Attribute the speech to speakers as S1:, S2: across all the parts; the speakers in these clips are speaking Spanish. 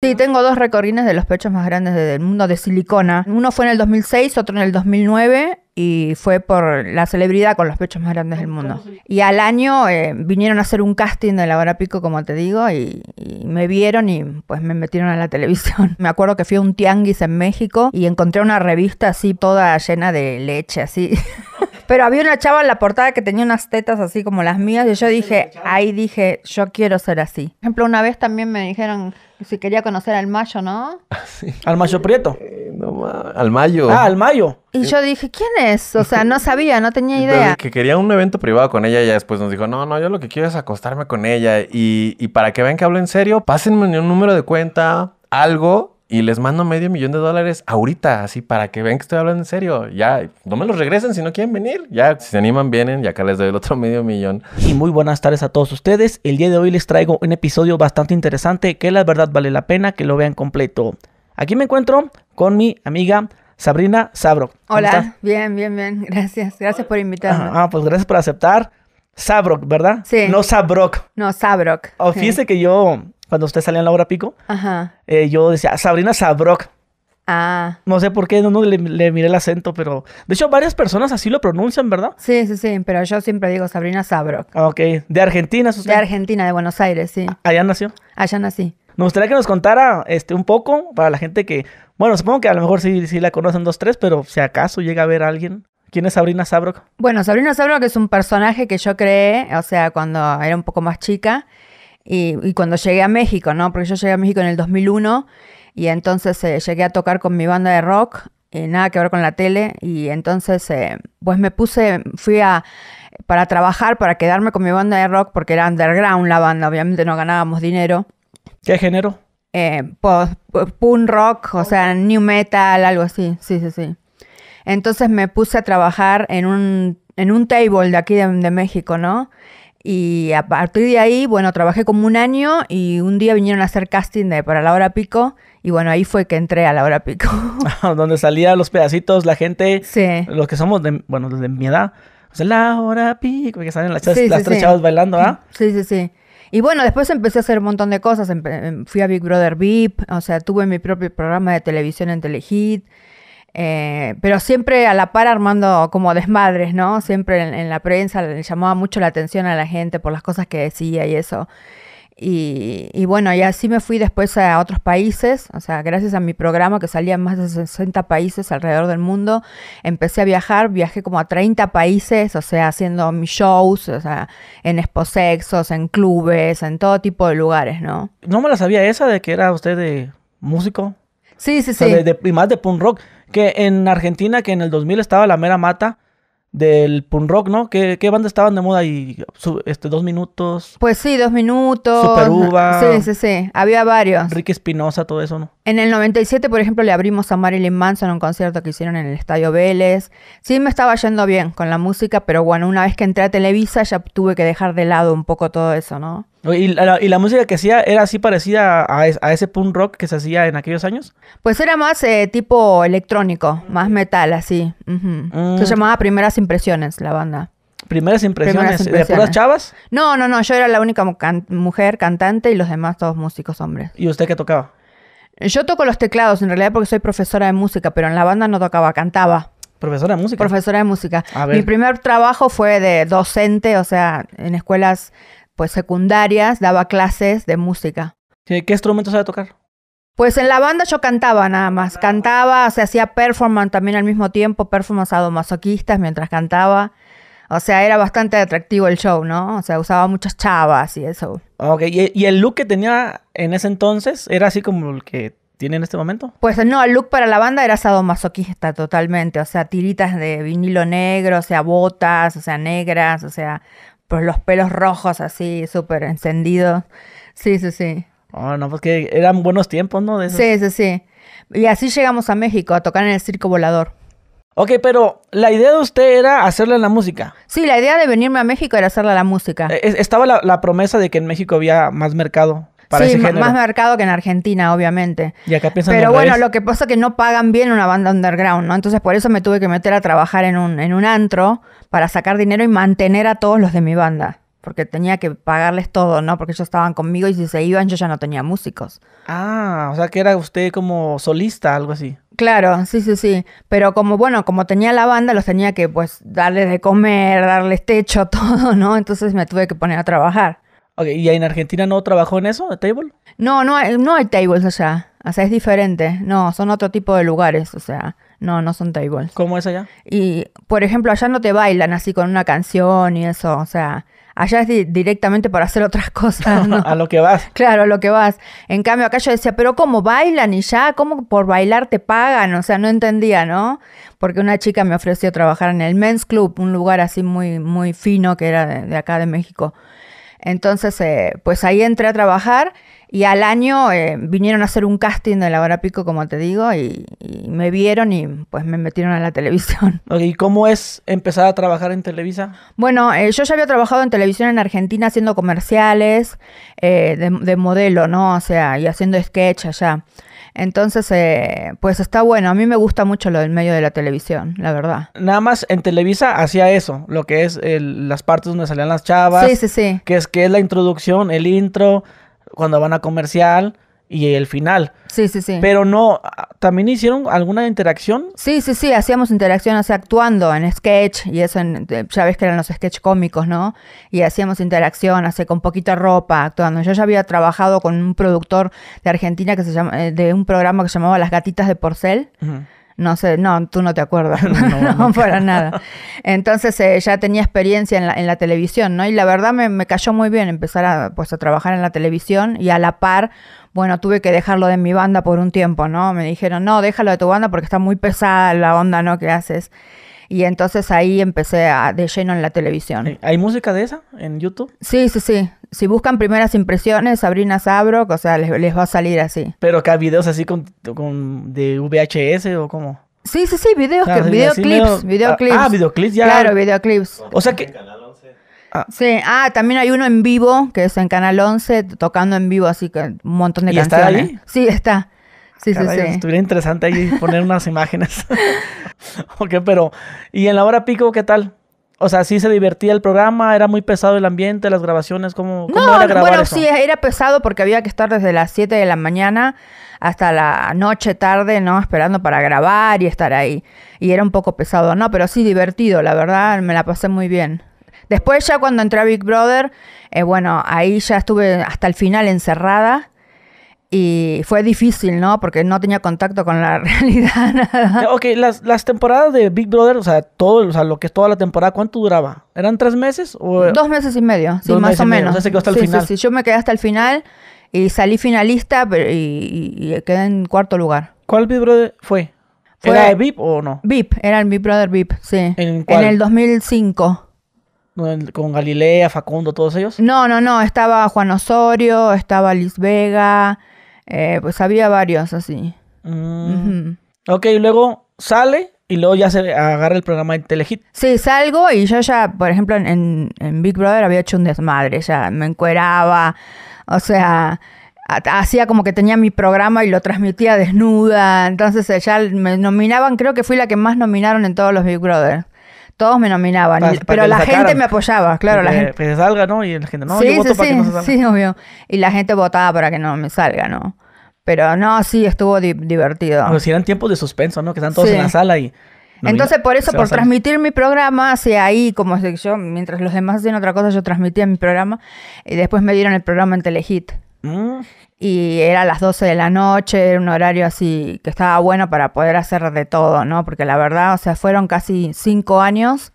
S1: Sí, tengo dos recorrines de los pechos más grandes del mundo de silicona. Uno fue en el 2006, otro en el 2009 y fue por la celebridad con los pechos más grandes del mundo. Y al año eh, vinieron a hacer un casting de La Hora Pico, como te digo, y, me vieron y pues me metieron a la televisión. Me acuerdo que fui a un tianguis en México y encontré una revista así toda llena de leche, así. Pero había una chava en la portada que tenía unas tetas así como las mías y yo dije, ahí dije, yo quiero ser así. Por ejemplo, una vez también me dijeron si quería conocer al Mayo, ¿no? Ah,
S2: sí. Al Mayo Prieto. Eh, no al Mayo. Ah, al Mayo.
S1: Y yo dije, ¿quién es? O sea, no sabía, no tenía idea.
S2: que quería un evento privado con ella y ya después nos dijo, no, no, yo lo que quiero es acostarme con ella y, y para que vean que hablo en serio, pásenme un número de cuenta, algo y les mando medio millón de dólares ahorita, así para que vean que estoy hablando en serio. Ya, no me los regresen si no quieren venir. Ya, si se animan, vienen y acá les doy el otro medio millón. Y muy
S3: buenas tardes a todos ustedes. El día de hoy les traigo un episodio bastante interesante que la verdad vale la pena que lo vean completo. Aquí me encuentro con mi amiga Sabrina Sabro. Hola,
S1: bien, bien, bien. Gracias, gracias por invitarme.
S3: Ah, pues gracias por aceptar. Sabrok, ¿verdad? Sí. No Sabrok. No, Sabrok. Oh, fíjese que yo cuando usted salía en la hora pico, Ajá. Eh, yo decía ah, Sabrina Sabrok. Ah. No sé por qué, no, le, miré el acento, pero.
S1: De hecho, varias personas así lo pronuncian, ¿verdad? Sí, sí, sí, pero yo siempre digo Sabrina Sabrok. Ah, ok. ¿De Argentina, De Argentina, de Buenos Aires, sí. Ah, ¿Allá nació? Allá nací.
S3: Me gustaría que nos contara este, un poco para la gente que. Bueno, supongo que a lo mejor sí, sí la conocen dos, tres, pero si acaso llega a ver a alguien. ¿Quién es Sabrina Sabrok?
S1: Bueno, Sabrina Sabrok es un personaje que yo creé, o sea, cuando era un poco más chica. Y, cuando llegué a México, ¿no? Porque yo llegué a México en el 2001 y entonces eh, llegué a tocar con mi banda de rock, eh, nada que ver con la tele, y entonces eh, pues me puse, fui a, para trabajar, para quedarme con mi banda de rock, porque era underground la banda, obviamente no ganábamos dinero. ¿Qué género? Pues, punk rock, o sea, new metal, algo así, sí, sí, sí. Entonces me puse a trabajar en un, en un table de aquí de México, ¿no? Y a partir de ahí, bueno, trabajé como un año y un día vinieron a hacer casting de, para la hora pico. Y bueno, ahí fue que entré a la hora pico.
S3: Donde salía los pedacitos, la gente, los que somos, bueno, desde mi edad. O sea, la hora pico, que salen las, las tres chavas bailando, ¿ah?
S1: Sí, sí, sí. Y bueno, después empecé a hacer un montón de cosas. Em, fui a Big Brother VIP, o sea, tuve mi propio programa de televisión en Telehit. Eh, pero siempre a la par armando como desmadres, ¿no? Siempre en, la prensa le llamaba mucho la atención a la gente por las cosas que decía y eso. Y, bueno, y así me fui después a otros países, o sea, gracias a mi programa que salía en más de 60 países alrededor del mundo, empecé a viajar, viajé como a 30 países, o sea, haciendo mis shows, o sea, en exposexos, en clubes, en todo tipo de lugares, ¿no?
S3: No me la sabía esa de que era usted de músico. Sí, sí, sí. y más de punk rock. Que en Argentina, que en el 2000 estaba la mera mata del punk rock, ¿no? ¿Qué, qué banda estaban de moda ahí? Este, dos minutos.
S1: Pues sí, dos minutos. Super Uva. Sí, sí, sí. Había varios. Ricky
S3: Espinosa, todo eso, ¿no?
S1: En el 97, por ejemplo, le abrimos a Marilyn Manson un concierto que hicieron en el Estadio Vélez. Sí, me estaba yendo bien con la música, pero bueno, una vez que entré a Televisa ya tuve que dejar de lado un poco todo eso, ¿no?
S3: ¿Y la, música que hacía era así parecida a, ese punk rock que se hacía en aquellos años?
S1: Pues era más eh, tipo electrónico, más metal, así. Ah. Se llamaba Primeras Impresiones, la banda.
S3: ¿Primeras impresiones?
S1: chavas? No, no, no. Yo era la única mujer cantante y los demás todos músicos hombres. ¿Y usted qué tocaba? Yo toco los teclados en realidad porque soy profesora de música, pero en la banda no tocaba, cantaba. ¿Profesora de música? Profesora de música. Mi primer trabajo fue de docente, o sea, en escuelas pues secundarias daba clases de música.
S3: ¿Qué instrumentos sabe tocar?
S1: Pues en la banda yo cantaba nada más. Ah, cantaba, se hacía performance también al mismo tiempo, performance a masoquistas mientras cantaba. O sea, era bastante atractivo el show, ¿no? O sea, usaba muchas chavas y eso.
S3: Ah, ok, ¿y, y el look que tenía en ese entonces era así como el que tiene en este momento?
S1: Pues no, el look para la banda era sadomasoquista totalmente. O sea, tiritas de vinilo negro, o sea, botas, o sea, negras, o sea, pues los pelos rojos así, súper encendidos. Sí, sí, sí. Ah, no, porque pues eran buenos tiempos, ¿no? De Sí, sí, sí. Y así llegamos a México a tocar en el Circo Volador. Ok, pero la idea de usted era hacerle la música. Sí, la idea de venirme a México era hacerle la música. Eh,
S3: estaba la, la, promesa de que en México había más mercado sí, más
S1: mercado que en Argentina, obviamente.
S3: Y Pero bueno, lo
S1: que pasa es que no pagan bien una banda underground, ¿no? Entonces por eso me tuve que meter a trabajar en un, en un antro para sacar dinero y mantener a todos los de mi banda. Porque tenía que pagarles todo, ¿no? Porque ellos estaban conmigo y si se iban yo ya no tenía músicos. Ah, o sea que era usted
S3: como solista, algo así.
S1: Claro, sí, sí, sí. Pero como, bueno, como tenía la banda, los tenía que, pues, darles de comer, darles techo, todo, ¿no? Entonces me tuve que poner a trabajar.
S3: ¿y en Argentina no trabajó en eso, el table?
S1: No, no, no hay tables allá. O sea, es diferente. No, son otro tipo de lugares, o sea, no, no son tables. ¿Cómo es allá? Y, por ejemplo, allá no te bailan así con una canción y eso, o sea, allá es directamente para hacer otras cosas. a lo que vas. Claro, a lo que vas. En cambio, acá yo decía, pero ¿cómo bailan y ya? ¿Cómo por bailar te pagan? O sea, no entendía, ¿no? Porque una chica me ofreció trabajar en el Men's Club, un lugar así muy, muy fino que era de acá de México. Entonces, eh, pues ahí entré a trabajar y al año eh, vinieron a hacer un casting de La Hora Pico, como te digo, y, me vieron y pues me metieron a la televisión. ¿Y cómo es empezar a trabajar en Televisa? Bueno, eh, yo ya había trabajado en televisión en Argentina haciendo comerciales eh, de, modelo, ¿no? O sea, y haciendo sketch allá. Entonces, pues está bueno. A mí me gusta mucho lo del medio de la televisión, la verdad.
S3: Nada más en Televisa hacía eso, lo que es las partes donde salían las chavas. Sí, sí, sí. Que es, que es la introducción, el intro cuando van a comercial y el final.
S1: Sí, sí, sí. Pero no, ¿también hicieron alguna interacción? Sí, sí, sí, hacíamos interacción, o actuando en sketch, y eso en, ya ves que eran los sketch cómicos, ¿no? Y hacíamos interacción, hace con poquita ropa, actuando. Yo ya había trabajado con un productor de Argentina que se llama, eh, de un programa que se llamaba Las Gatitas de Porcel. No sé, no, tú no te acuerdas, no, para nada. Entonces eh, ya tenía experiencia en la, en la, televisión, ¿no? Y la verdad me, cayó muy bien empezar a, pues, a trabajar en la televisión y a la par, bueno, tuve que dejarlo de mi banda por un tiempo, ¿no? Me dijeron, no, déjalo de tu banda porque está muy pesada la onda, ¿no? Que haces. Y entonces ahí empecé a, de lleno en la televisión. ¿Hay música de esa en YouTube? Sí, sí, sí. Si buscan primeras impresiones, Sabrina Sabro o sea, les, les va a salir así. ¿Pero acá
S3: videos así con, de VHS o cómo?
S1: Sí, sí, sí, videos, ah, videoclips, ah, videoclips. Ah, videoclips, ya. Claro, videoclips. O sea que... Ah. Sí, ah, también hay uno en vivo, que es en Canal 11, tocando en vivo, así que un montón de ¿Y ¿Está ahí? Sí, está. Sí, sí, sí. Estuviera
S3: interesante ahí poner unas imágenes. ok, pero. ¿Y en la hora pico qué tal? O sea, sí se divertía el programa, era muy pesado el ambiente, las grabaciones, ¿cómo, no, era bueno, sí,
S1: era pesado porque había que estar desde las 7 de la mañana hasta la noche tarde, ¿no? Esperando para grabar y estar ahí. Y era un poco pesado, ¿no? Pero sí divertido, la verdad, me la pasé muy bien. Después ya cuando entré a Big Brother, eh, bueno, ahí ya estuve hasta el final encerrada y fue difícil, ¿no? Porque no tenía contacto con la realidad.
S3: Nada. Ok, las, temporadas de Big Brother, o sea, todo, o sea, lo que es toda la temporada, ¿cuánto duraba? ¿Eran tres meses? O... Dos
S1: meses y medio, sí, más o menos. O hasta el final. Sí, sí, yo me quedé hasta el final y salí finalista y, quedé en cuarto lugar. ¿Cuál Big Brother fue? fue ¿Era de VIP o no? VIP, era el Big Brother VIP, sí. ¿En, cuál? en el 2005 con Galilea, Facundo, todos ellos? No, no, no, estaba Juan Osorio, estaba Liz Vega, eh, pues había varios así.
S3: Mm. Ok, luego sale y luego ya se agarra el programa de Telehit.
S1: Sí, salgo y yo ya, por ejemplo, en, en Big Brother había hecho un desmadre, ya me encueraba, o sea, hacía como que tenía mi programa y lo transmitía desnuda, entonces eh, ya me nominaban, creo que fui la que más nominaron en todos los Big Brother. Todos me nominaban, pero la gente me apoyaba, claro. la gente...
S3: que salga, ¿no? Y la gente,
S1: no, yo voto para que no salga. Sí, obvio. Y la gente votaba para que no me salga, ¿no? Pero no, sí, estuvo divertido.
S3: Pero pues si eran tiempos de suspenso, ¿no? Que están todos en la sala y... Entonces, por eso, por transmitir
S1: mi programa hacia ahí, como yo, mientras los demás hacían otra cosa, yo transmitía mi programa y después me dieron el programa en Telehit. Mm y era a las 12 de la noche, era un horario así que estaba bueno para poder hacer de todo, ¿no? Porque la verdad, o sea, fueron casi cinco años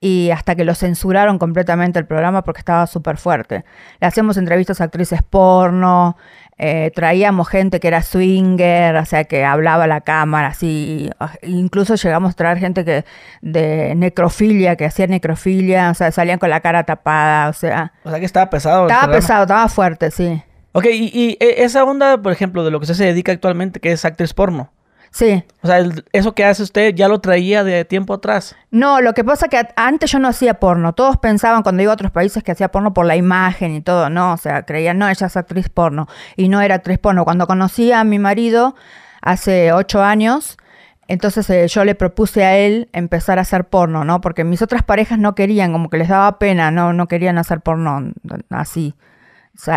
S1: y hasta que lo censuraron completamente el programa porque estaba súper fuerte. Le hacíamos entrevistas a actrices porno, eh, traíamos gente que era swinger, o sea, que hablaba a la cámara, así. Ah, incluso llegamos a traer gente que de necrofilia, que hacía necrofilia, o sea, salían con la cara tapada, o sea. O sea que estaba pesado. Estaba pesado, estaba fuerte, sí.
S3: Ok, y, e, esa onda, por ejemplo, de lo que usted se dedica actualmente, que es actriz porno. Sí. O sea, eso que hace usted ya lo traía de tiempo atrás.
S1: No, lo que pasa es que antes yo no hacía porno. Todos pensaban, cuando iba a otros países, que hacía porno por la imagen y todo. No, o sea, creían, no, ella es actriz porno. Y no era actriz porno. Cuando conocí a mi marido hace ocho años, entonces eh, yo le propuse a él empezar a hacer porno, ¿no? Porque mis otras parejas no querían, como que les daba pena, no, no querían hacer porno así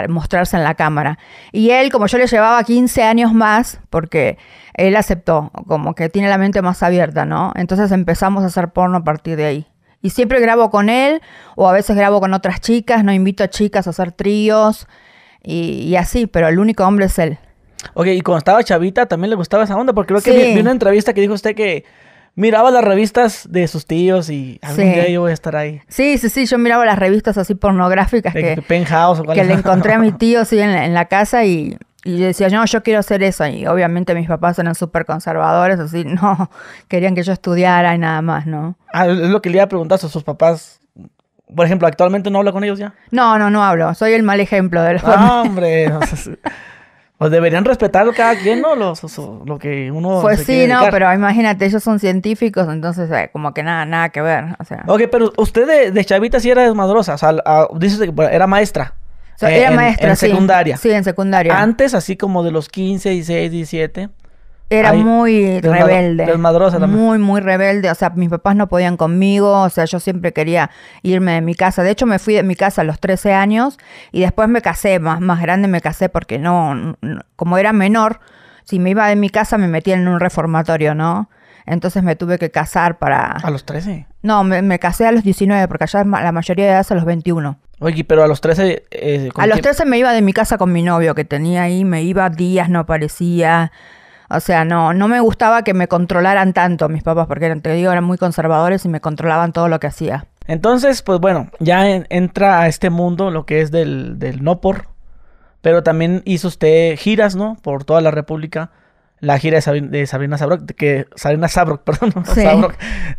S1: mostrarse en la cámara. Y él, como yo le llevaba 15 años más, porque él aceptó, como que tiene la mente más abierta, ¿no? Entonces empezamos a hacer porno a partir de ahí. Y siempre grabo con él, o a veces grabo con otras chicas, no invito a chicas a hacer tríos y, así, pero el único hombre es él. Ok, y
S3: cuando estaba chavita también le gustaba esa onda, porque creo que vi, una entrevista que dijo usted que miraba las revistas de sus tíos y algún día yo voy a estar ahí.
S1: Sí, sí, sí, yo miraba las revistas así pornográficas que,
S3: penthouse que le encontré a mi
S1: tío así en, la, casa y, y, yo decía, no, yo quiero hacer eso. Y obviamente mis papás eran súper conservadores, así, no, querían que yo estudiara y nada más, ¿no?
S3: Ah, es lo que le iba a preguntar a sus papás. Por ejemplo, ¿actualmente no hablo con ellos ya?
S1: No, no, no hablo. Soy el mal ejemplo de los ah,
S3: ¡Hombre! Pues deberían respetar cada quien, ¿no? Los, lo que uno. Pues sí, no, pero
S1: imagínate, ellos son científicos, entonces, eh, como que nada, nada que ver. O sea.
S3: Ok, pero usted de, chavita sí era desmadrosa, o sea, dices que era maestra. O sea, era eh, maestra. En secundaria. Sí, en secundaria. Antes, así como de los 15, 16, 17.
S1: Era muy rebelde. Muy, muy rebelde. O sea, mis papás no podían conmigo. O sea, yo siempre quería irme de mi casa. De hecho, me fui de mi casa a los 13 años y después me casé. Más, más grande me casé porque no, como era menor, si me iba de mi casa me metían en un reformatorio, ¿no? Entonces me tuve que casar para... ¿A los 13? No, me, casé a los 19 porque allá la mayoría de edad es a los 21.
S3: Oye, pero a los 13... Eh, a los 13
S1: me iba de mi casa con mi novio que tenía ahí, me iba días, no aparecía, o sea, no, no me gustaba que me controlaran tanto mis papás, porque te digo, eran muy conservadores y me controlaban todo lo que hacía.
S3: Entonces, pues bueno, ya entra a este mundo lo que es del, no por, pero también hizo usted giras, ¿no? Por toda la República. La gira de, Sabrina, de que Sabrina Sabrok, perdón,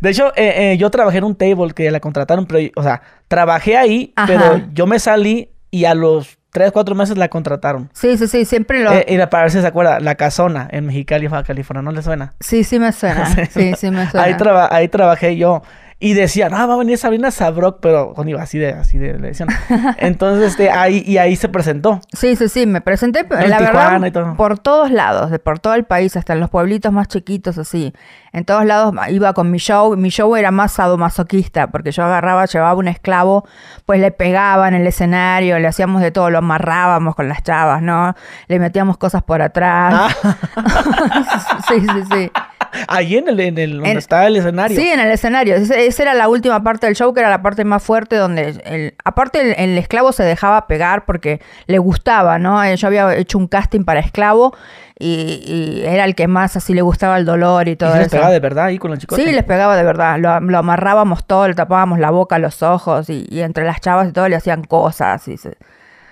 S3: De hecho, eh, eh, yo trabajé en un table que la contrataron, pero, o sea, trabajé ahí, pero yo me salí y a los tres, cuatro meses la contrataron.
S1: Sí, sí, sí, siempre lo... Eh, y
S3: para ver si se acuerda, La Casona en Mexicali, California, ¿no le suena?
S1: Sí, sí me suena, sí, sí me suena.
S3: ahí trabajé yo y decían, ah, va a venir Sabrina Sabrok, pero con así de, así de, le decían.
S1: Entonces, este, ahí, y ahí se presentó. Sí, sí, sí, me presenté, por todos lados, de por todo el país, hasta en los pueblitos más chiquitos, así. En todos lados iba con mi show, mi show era más sadomasoquista, porque yo agarraba, llevaba un esclavo, pues le pegaba en el escenario, le hacíamos de todo, lo amarrábamos con las chavas, ¿no? Le metíamos cosas por atrás.
S3: Ah. sí, sí, sí. Ahí en el, el donde estaba el escenario. Sí, en el
S1: escenario. esa era la última parte del show, que era la parte más fuerte, donde el, aparte el, esclavo se dejaba pegar porque le gustaba, ¿no? Eh, yo había hecho un casting para esclavo y, era el que más así le gustaba el dolor y todo les pegaba de verdad
S3: ahí con los chicos? Sí, les
S1: pegaba de verdad. Lo, amarrábamos todo, le tapábamos la boca, los ojos y, entre las chavas y todo le hacían cosas. Y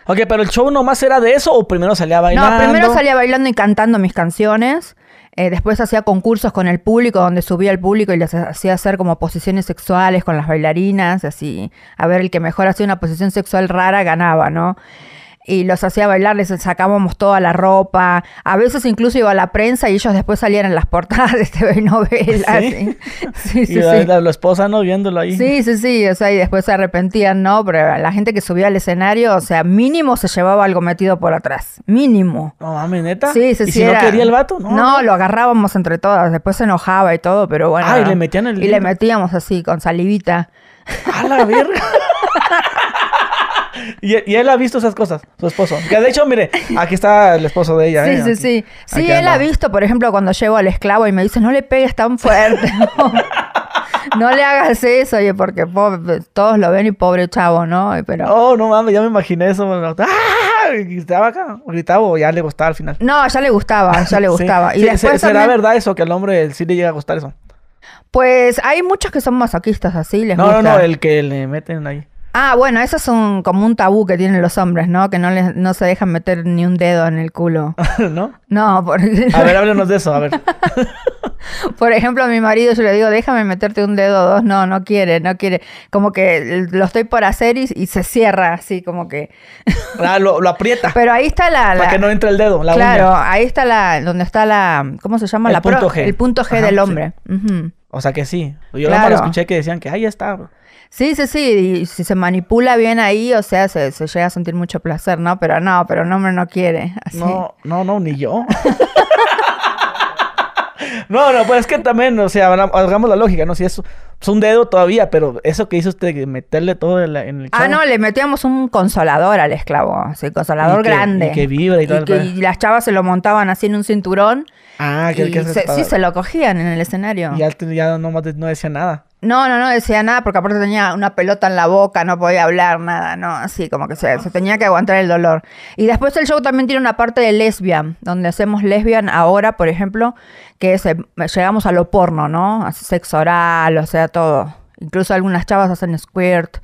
S3: Ok, pero el show nomás era de eso o primero salía bailando? No, primero salía
S1: bailando y cantando mis canciones. Eh, después hacía concursos con el público, donde subía al público y les hacía hacer como posiciones sexuales con las bailarinas, así. A ver, el que mejor hacía una posición sexual rara ganaba, ¿no? y los hacía bailar, les sacábamos toda la ropa. A veces incluso iba a la prensa y ellos después salían en las portadas de TV novelas. Sí, sí, sí. y
S3: la, esposa no viéndolo ahí. Sí,
S1: sí, sí. O sea, y después se arrepentían, ¿no? Pero la gente que subía al escenario, o sea, mínimo se llevaba algo metido por atrás. Mínimo. No mames, neta. Sí, sí, sí. si no quería el vato? No, no, lo agarrábamos entre todas. Después se enojaba y todo, pero bueno. Ah, y le metían el. Y le metíamos así, con salivita. ¡A la verga!
S3: y, él ha visto esas cosas, su esposo. Que de hecho, mire, aquí está el esposo de ella. Sí, ¿eh? sí,
S1: sí. sí, él ha visto, por ejemplo, cuando llevo al esclavo y me dice, no le pegues tan fuerte. No, le hagas eso, oye, porque todos lo ven y pobre chavo, ¿no? Pero... Oh, no mames, ya me imaginé eso. ¡Ah! gritaba acá, gritaba o ya le gustaba al final. No, ya le gustaba, ya le gustaba. Y ¿Será verdad
S3: eso que al hombre sí le llega a gustar eso?
S1: Pues hay muchos que son masoquistas así, les gusta. no, no, el
S3: que le meten ahí.
S1: Ah, bueno, eso es un, como un tabú que tienen los hombres, ¿no? Que no, no se dejan meter ni un dedo en el culo. ¿No? No,
S3: porque... A ver, háblanos de eso, a ver.
S1: Por ejemplo, a mi marido yo le digo, déjame meterte un dedo o dos. No, no quiere, no quiere. Como que lo estoy por hacer y, se cierra así, como que...
S3: ah, lo, aprieta.
S1: Pero ahí está la, Para que no
S3: entre el dedo, la Claro, ahí
S1: está la... Donde está la... ¿Cómo se llama? El la punto G. El punto G del hombre.
S3: O sea que sí. Yo lo escuché que decían que ahí está...
S1: Sí, sí, sí, y si se manipula bien ahí, o sea, se, llega a sentir mucho placer, ¿no? Pero no, pero el hombre no quiere. Así. No,
S3: no, no, ni yo. no, no, pues es que también, o sea, hagamos la lógica, ¿no? Si es, es un dedo todavía, pero eso que hizo usted, meterle todo en, el Ah, no,
S1: le metíamos un consolador al esclavo, así, consolador grande. que vibra y todo. y las chavas se lo montaban así en un cinturón Ah, que, que se, Sí, se lo cogían en el escenario. Y ya no, decía nada. No, no, no decía nada porque aparte tenía una pelota en la boca, no podía hablar, nada, no, así como que se, ah. tenía que aguantar el dolor. Y después el show también tiene una parte de lesbian, donde hacemos lesbian ahora, por ejemplo, que es, eh, llegamos a lo porno, ¿no? Sexo oral, o sea, todo. Incluso algunas chavas hacen squirt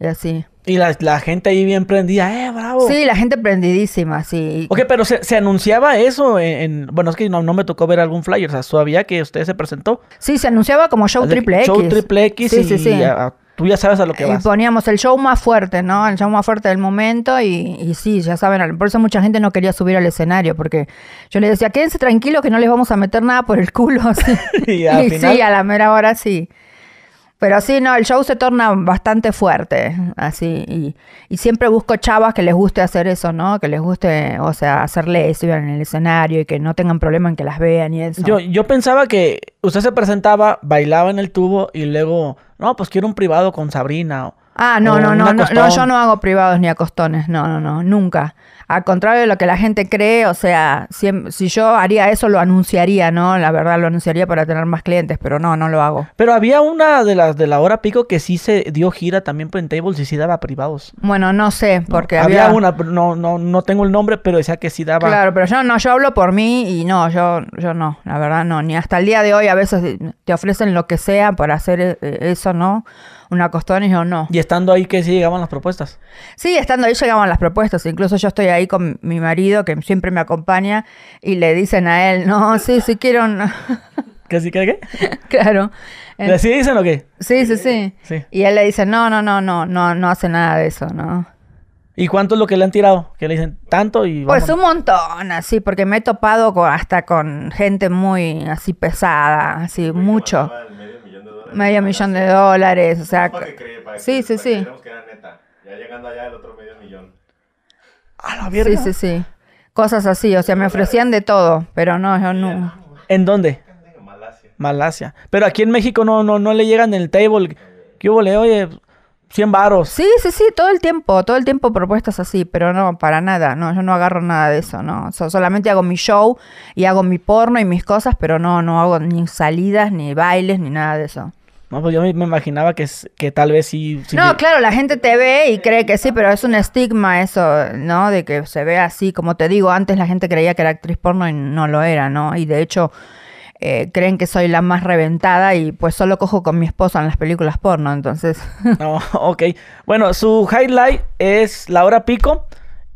S1: y así. Y la, gente ahí bien prendida, ¡eh, bravo! Sí, la gente prendidísima, sí.
S3: Ok, pero se, se anunciaba eso en, Bueno, es que no, no, me tocó ver algún flyer, o sea, sabía que usted se presentó.
S1: Sí, se anunciaba como show triple X. Show triple
S3: X sí, sí, tú ya sabes a lo que vas. Y
S1: poníamos el show más fuerte, ¿no? El show más fuerte del momento y, y sí, ya saben, por eso mucha gente no quería subir al escenario, porque yo le decía, quédense tranquilos que no les vamos a meter nada por el culo. y, y final... sí, a la mera hora sí. Pero así, no, el show se torna bastante fuerte, así. Y, siempre busco chavas que les guste hacer eso, ¿no? Que les guste, o sea, hacerle eso en el escenario y que no tengan problema en que las vean y eso. Yo,
S3: yo pensaba que usted se presentaba, bailaba en el tubo y luego, no, pues quiero un privado con Sabrina. ah, no, no, no, no, no, yo
S1: no hago privados ni acostones, no, no, no, nunca. Al contrario de lo que la gente cree, o sea, si, yo haría eso lo anunciaría, ¿no? La verdad lo anunciaría para tener más clientes, pero no, no lo hago. Pero había una
S3: de las de la hora pico que sí se dio gira también por tables y sí daba privados.
S1: Bueno, no sé, porque había... una,
S3: no, no, no tengo el nombre, pero decía que sí daba. Claro, pero
S1: yo no, yo hablo por mí y no, yo, yo no, la verdad no, ni hasta el día de hoy a veces te ofrecen lo que sea para hacer eh, eso, ¿no? Una costón y yo no. Y estando ahí que sí llegaban las propuestas. Sí, estando ahí llegaban las propuestas, incluso yo estoy ahí con mi marido que siempre me acompaña y le dicen a él, no, sí, sí quiero... No. sí, qué? claro. ¿Sí dicen o qué? Sí, sí, sí, Y él le dice, no, no, no, no, no, no hace nada de eso, ¿no?
S3: ¿Y cuánto es lo que le han tirado? Que le dicen tanto y... Pues un
S1: montón, así, porque me he topado hasta con gente muy así pesada, así, mucho. Medio millón de dólares. Medio millón de dólares, o sea... que cree, sí, sí, sí. Ya
S2: llegando allá el otro medio millón
S1: la Sí, sí, sí. Cosas así, o sea, me ofrecían de todo, pero no, yo no. ¿En dónde?
S3: Malasia. Pero aquí en México no, no, no le llegan
S1: el table. ¿Qué hubo? Le, oye, 100 varos. Sí, sí, sí, todo el tiempo, todo el tiempo propuestas así, pero no, para nada, no, yo no agarro nada de eso, no. solamente hago mi show y hago mi porno y mis cosas, pero no, no hago ni salidas, ni bailes, ni nada de eso. No,
S3: pues yo me imaginaba que, que tal vez sí, No,
S1: claro, la gente te ve y cree que sí, pero es un estigma eso, ¿no? De que se ve así. Como te digo, antes la gente creía que era actriz porno y no lo era, ¿no? Y de hecho, eh, creen que soy la más reventada y pues solo cojo con mi esposa en las películas porno, entonces.
S3: no, ok. Bueno, su highlight es la hora pico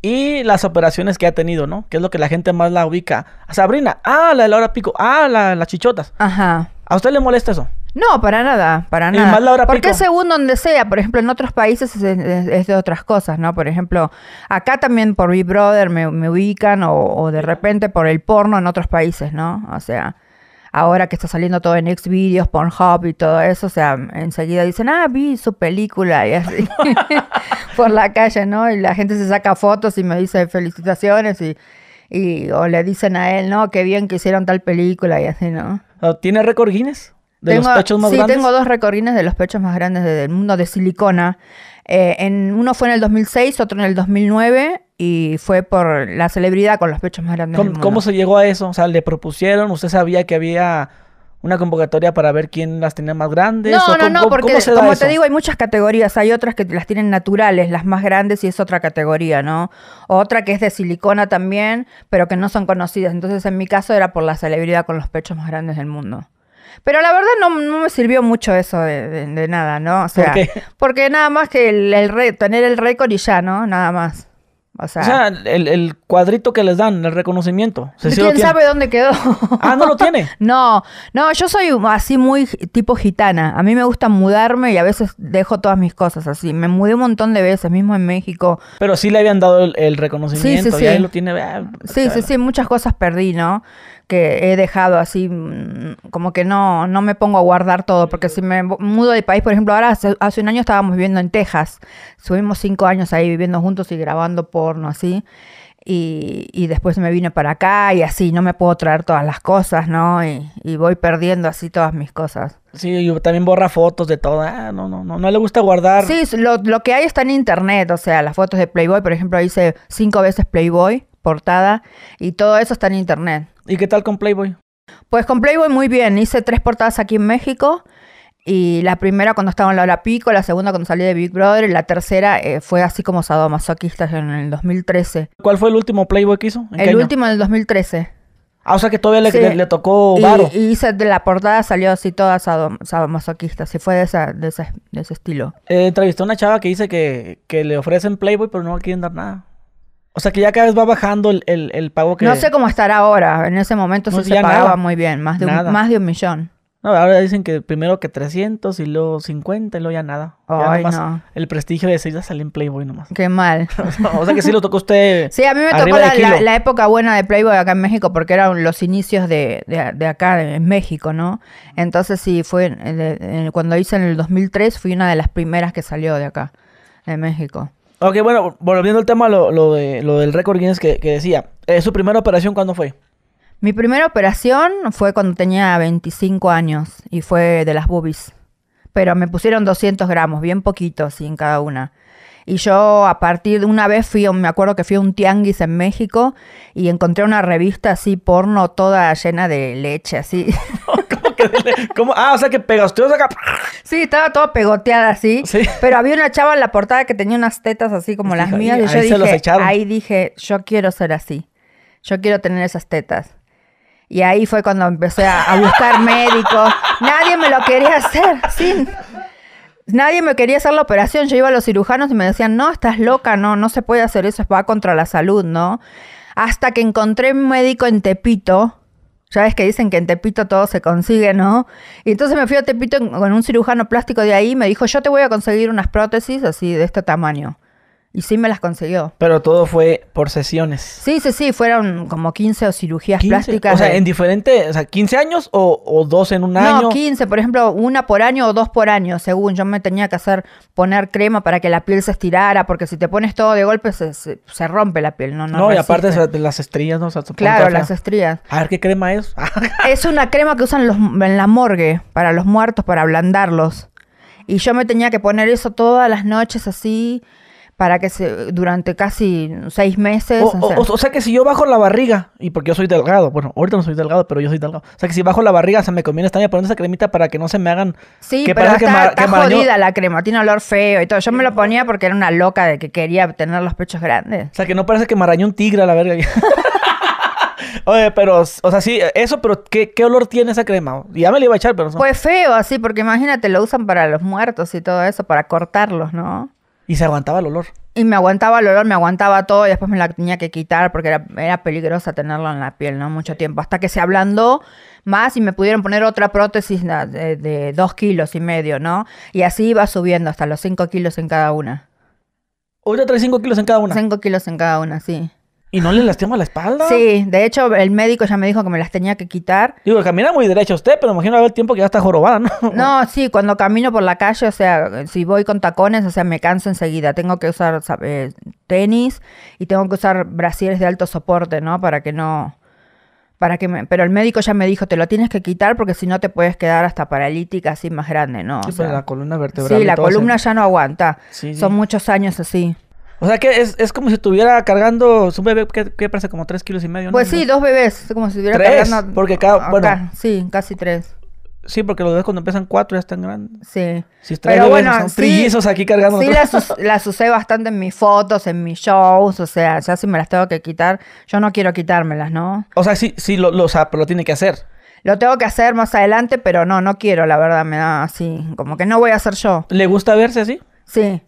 S3: y las operaciones que ha tenido, ¿no? Que es lo que la gente más la ubica. Sabrina, ah, la de la hora pico, ah, las chichotas. Ajá. ¿A usted le molesta eso?
S1: No, para nada, para nada. Porque según donde sea, por ejemplo, en otros países es, de otras cosas, ¿no? Por ejemplo, acá también por Big Brother me, ubican o, de repente por el porno en otros países, ¿no? O sea, ahora que está saliendo todo en Xvideos, Pornhub y todo eso, o sea, enseguida dicen, ah, vi su película y así por la calle, ¿no? Y la gente se saca fotos y me dice felicitaciones y, y o le dicen a él, no, qué bien que hicieron tal película y así, ¿no?
S3: Ah, ¿Tiene récord Guinness? sí, tengo dos
S1: recorrines de los pechos más grandes del mundo de silicona. Eh, en, uno fue en el 2006, otro en el 2009 y fue por la celebridad con los pechos más grandes. del mundo.
S3: ¿Cómo se llegó a eso? O sea, le propusieron, usted sabía que había una convocatoria para ver quién las tenía más grandes. No, no, no, porque como te
S1: digo, hay muchas categorías. Hay otras que las tienen naturales, las más grandes, y es otra categoría, ¿no? Otra que es de silicona también, pero que no son conocidas. Entonces, en mi caso era por la celebridad con los pechos más grandes del mundo. Pero la verdad no, me sirvió mucho eso de, nada, ¿no? O sea, porque nada más que el, el tener el récord y ya, ¿no? Nada más. O sea,
S3: el, el, cuadrito que les dan, el reconocimiento. ¿Quién sabe
S1: dónde quedó? ah, no lo tiene. no, no, yo soy así muy tipo gitana. A mí me gusta mudarme y a veces dejo todas mis cosas así. Me mudé un montón de veces, mismo en México. Pero
S3: sí le habían dado el, reconocimiento. Sí, y ahí lo tiene.
S1: Ah, sí, sí, sí, muchas cosas perdí, ¿no? que he dejado así, mm, como que no, no me pongo a guardar todo, porque si me mudo de país, por ejemplo, ahora hace, un año estábamos viviendo en Texas, Subimos cinco años ahí viviendo juntos y grabando porno así. Y, y, después me vine para acá y así no me puedo traer todas las cosas, ¿no? Y, voy perdiendo así todas mis cosas. Sí, y también borra fotos de todas. Ah, no, no, no, no le gusta guardar. Sí, lo, lo que hay está en internet, o sea, las fotos de Playboy, por ejemplo, hice cinco veces Playboy portada y todo eso está en internet. ¿Y qué tal con Playboy? Pues con Playboy muy bien. Hice tres portadas aquí en México. Y la primera cuando estaba en la hora pico, la segunda cuando salí de Big Brother, y la tercera eh, fue así como sadomasoquistas en el 2013. ¿Cuál fue el último Playboy que hizo? el último en el 2013. Ah, o sea que todavía le, tocó varo. Y, de la portada salió así toda sadomasoquista, Y fue de, esa, ese estilo.
S3: Eh, entrevisté a una chava que dice que, que le ofrecen Playboy pero no quieren dar nada. O sea que ya cada vez va bajando el, el, el pago que... No sé cómo
S1: estará ahora. En ese momento se, pagaba muy bien, más de, un, más de un millón.
S3: ahora dicen que primero que 300 y luego 50 y luego ya nada. Ay, El prestigio de ya sale en Playboy nomás. Qué mal. o sea que sí lo tocó usted. Sí, a mí me tocó la,
S1: época buena de Playboy acá en México porque eran los inicios de, acá en México, ¿no? Entonces sí, fue cuando hice en el 2003 fui una de las primeras que salió de acá, de México.
S3: Ok, bueno, volviendo al tema, lo, lo, de, lo del récord Guinness que, que decía. Eh, ¿Su primera operación cuándo fue?
S1: Mi primera operación fue cuando tenía 25 años y fue de las boobies. Pero me pusieron 200 gramos, bien poquitos, en cada una. Y yo a partir de una vez fui, me acuerdo que fui a un tianguis en México y encontré una revista así porno toda llena de leche, así. ¿Cómo? Ah, o sea que pegasteos acá. Sí, estaba todo pegoteada así. Pero había una chava en la portada que tenía unas tetas así como las mías. Ahí, y yo dije, ahí dije, yo quiero ser así. Yo quiero tener esas tetas. Y ahí fue cuando empecé a, buscar médicos. Nadie me lo quería hacer. Nadie me quería hacer la operación. Yo iba a los cirujanos y me decían, no, estás loca, no, no se puede hacer eso, va contra la salud, ¿no? Hasta que encontré un médico en Tepito ya ves que dicen que en Tepito todo se consigue, ¿no? Y entonces me fui a Tepito con un cirujano plástico de ahí y me dijo, yo te voy a conseguir unas prótesis así de este tamaño. Y sí me las consiguió.
S3: Pero todo fue por sesiones. Sí,
S1: sí, sí. Fueron como 15 o cirugías plásticas. O sea, en
S3: diferentes... O sea, ¿15 años o, dos en un año? No, 15.
S1: Por ejemplo, una por año o dos por año, según. Yo me tenía que hacer poner crema para que la piel se estirara, porque si te pones todo de golpe se, se, rompe la piel. No, no, y aparte
S3: de las estrías, ¿no? O sea, claro, las estrías. A ver, ¿qué crema
S1: es? es una crema que usan los, en la morgue para los muertos, para ablandarlos. Y yo me tenía que poner eso todas las noches así para que se, durante casi seis meses. O,
S3: sea. que si yo bajo la barriga, y porque yo soy delgado, bueno, ahorita no soy delgado, pero yo soy delgado. O sea que si bajo la barriga, se me conviene estarme poniendo esa cremita para que no se me hagan. Sí, pero está, jodida
S1: la crema, tiene olor feo y todo. Yo me lo ponía porque era una loca de que quería tener los pechos grandes. O sea que no parece que me arañó un tigre a la verga.
S3: Oye, pero, o sea, sí, eso, pero ¿qué, olor tiene esa crema? Ya me la iba a echar, pero... Pues
S1: feo, así, porque imagínate, lo usan para los muertos y todo eso, para cortarlos, ¿no? Y se aguantaba el olor. Y me aguantaba el olor, me aguantaba todo y después me la tenía que quitar porque era, peligrosa tenerla en la piel, ¿no? Mucho tiempo. Hasta que se ablandó más y me pudieron poner otra prótesis de, dos kilos y medio, ¿no? Y así iba subiendo hasta los cinco kilos en cada una. ¿Ahorita trae cinco kilos en cada una? Cinco kilos en cada una, sí. Y no le lastima la espalda. Sí, de hecho, el médico ya me dijo que me las tenía que quitar. Digo, camina muy derecho usted, pero imagino el tiempo que ya está jorobada, ¿no? No, sí, cuando camino por la calle, o sea, si voy con tacones, o sea, me canso enseguida. Tengo que usar tenis y tengo que usar brasieres de alto soporte, ¿no? Para que no. Para que pero el médico ya me dijo, te lo tienes que quitar porque si no te puedes quedar hasta paralítica así más grande, ¿no? sí, pero la
S3: columna vertebral. Sí, la columna
S1: ya no aguanta. Son muchos años así. O sea que es, es
S3: como si estuviera cargando un bebé que, parece? como tres kilos y medio. ¿no? Pues sí,
S1: dos bebés. Es como si estuviera ¿Tres? cargando. Porque cada. bueno, sí, casi tres. Sí, porque los bebés cuando empiezan cuatro ya están grandes. Sí. Si Pero bueno, sí, aquí cargando. Sí, las, usé bastante en mis fotos, en mis shows. O sea, ya si me las tengo que quitar, yo no quiero quitármelas, ¿no?
S3: O sea, sí, sí, lo, lo, pero lo tiene que hacer.
S1: Lo tengo que hacer más adelante, pero no, no quiero, la verdad, me da así, como que no voy a hacer yo. ¿Le gusta verse así? Sí.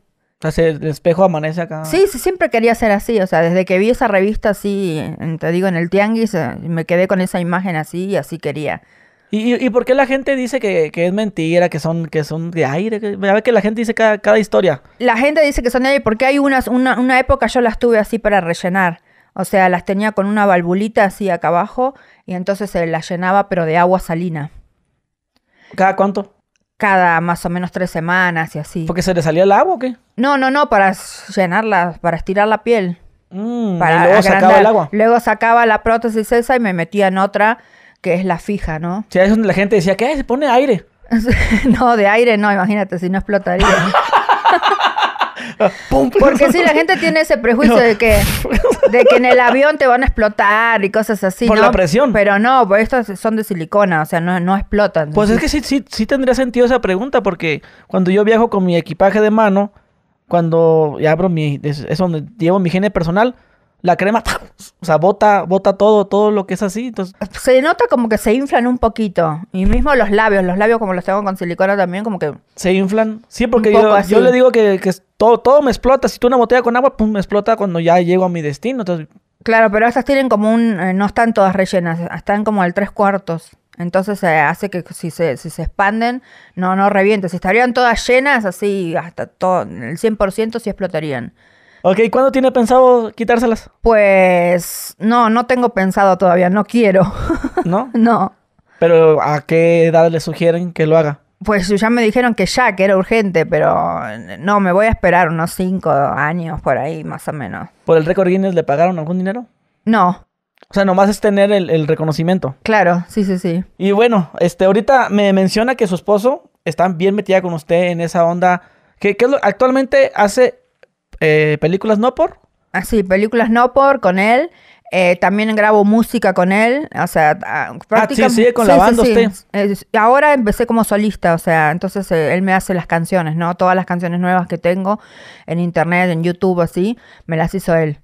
S1: O el espejo amanece acá. Sí, sí, siempre quería ser así. O sea, desde que vi esa revista así, te digo, en el Tianguis, eh, me quedé con esa imagen así y así quería.
S3: ¿Y, por qué la gente dice que, es mentira, que son, que son de aire? a ver que la gente dice cada, cada historia.
S1: La gente dice que son de aire porque hay unas, una, una época yo las tuve así para rellenar. O sea, las tenía con una valvulita así acá abajo y entonces se las llenaba, pero de agua salina. ¿Cada cuánto? cada más o menos tres semanas y así. ¿Porque se le salía el agua o qué? No, no, no, para llenarla, para estirar la piel. Mm, para luego sacaba el agua. Luego sacaba la prótesis esa y me metía en otra que es la fija, ¿no? Sí, es donde la gente decía, ¿qué? Se pone aire. no, de aire no, imagínate, si no explotaría.
S3: Porque si la gente tiene
S1: ese prejuicio de que, de que en el avión te van a explotar y cosas así. Por la presión. Pero no, pues estos son de silicona, o sea, no, explotan. Pues es que
S3: sí, sí, sí tendría sentido esa pregunta, porque cuando yo viajo con mi equipaje de mano, cuando abro mi, es, es donde llevo mi
S1: higiene personal, la crema, o sea, bota, bota todo, todo lo que es así. Se nota como que se inflan un poquito. Y mismo los labios, los labios como los tengo con silicona también, como que...
S3: Se inflan. Sí, porque yo, le digo que, todo, todo me explota. Si tú una botella con agua, pues me explota
S1: cuando ya llego a mi destino. Entonces... Claro, pero estas tienen como un... Eh, no están todas rellenas, están como al tres cuartos. Entonces eh, hace que si se, si se expanden, no, no reviente. Si estarían todas llenas, así hasta todo, el 100% sí explotarían. Ok, ¿cuándo tiene pensado quitárselas? Pues no, no tengo pensado todavía, no quiero. ¿No? no. ¿Pero a qué edad le sugieren que lo haga? Pues ya me dijeron que ya, que era urgente, pero no, me voy a esperar unos cinco años por ahí, más o menos.
S3: ¿Por el récord Guinness le pagaron algún dinero? No. O sea, nomás es tener el, reconocimiento. Claro, sí, sí, sí. Y bueno, este, ahorita me menciona que su esposo está bien metida con
S1: usted en esa onda. ¿Qué, es lo, actualmente hace eh, películas no por. Ah, sí, películas no por con él. Eh, también grabo música con él, o sea, prácticamente... Ah, ah, sí, sigue con la banda usted. ahora empecé como solista, o sea, entonces eh, él me hace las canciones, ¿no? Todas las canciones nuevas que tengo en internet, en YouTube, así, me las hizo él.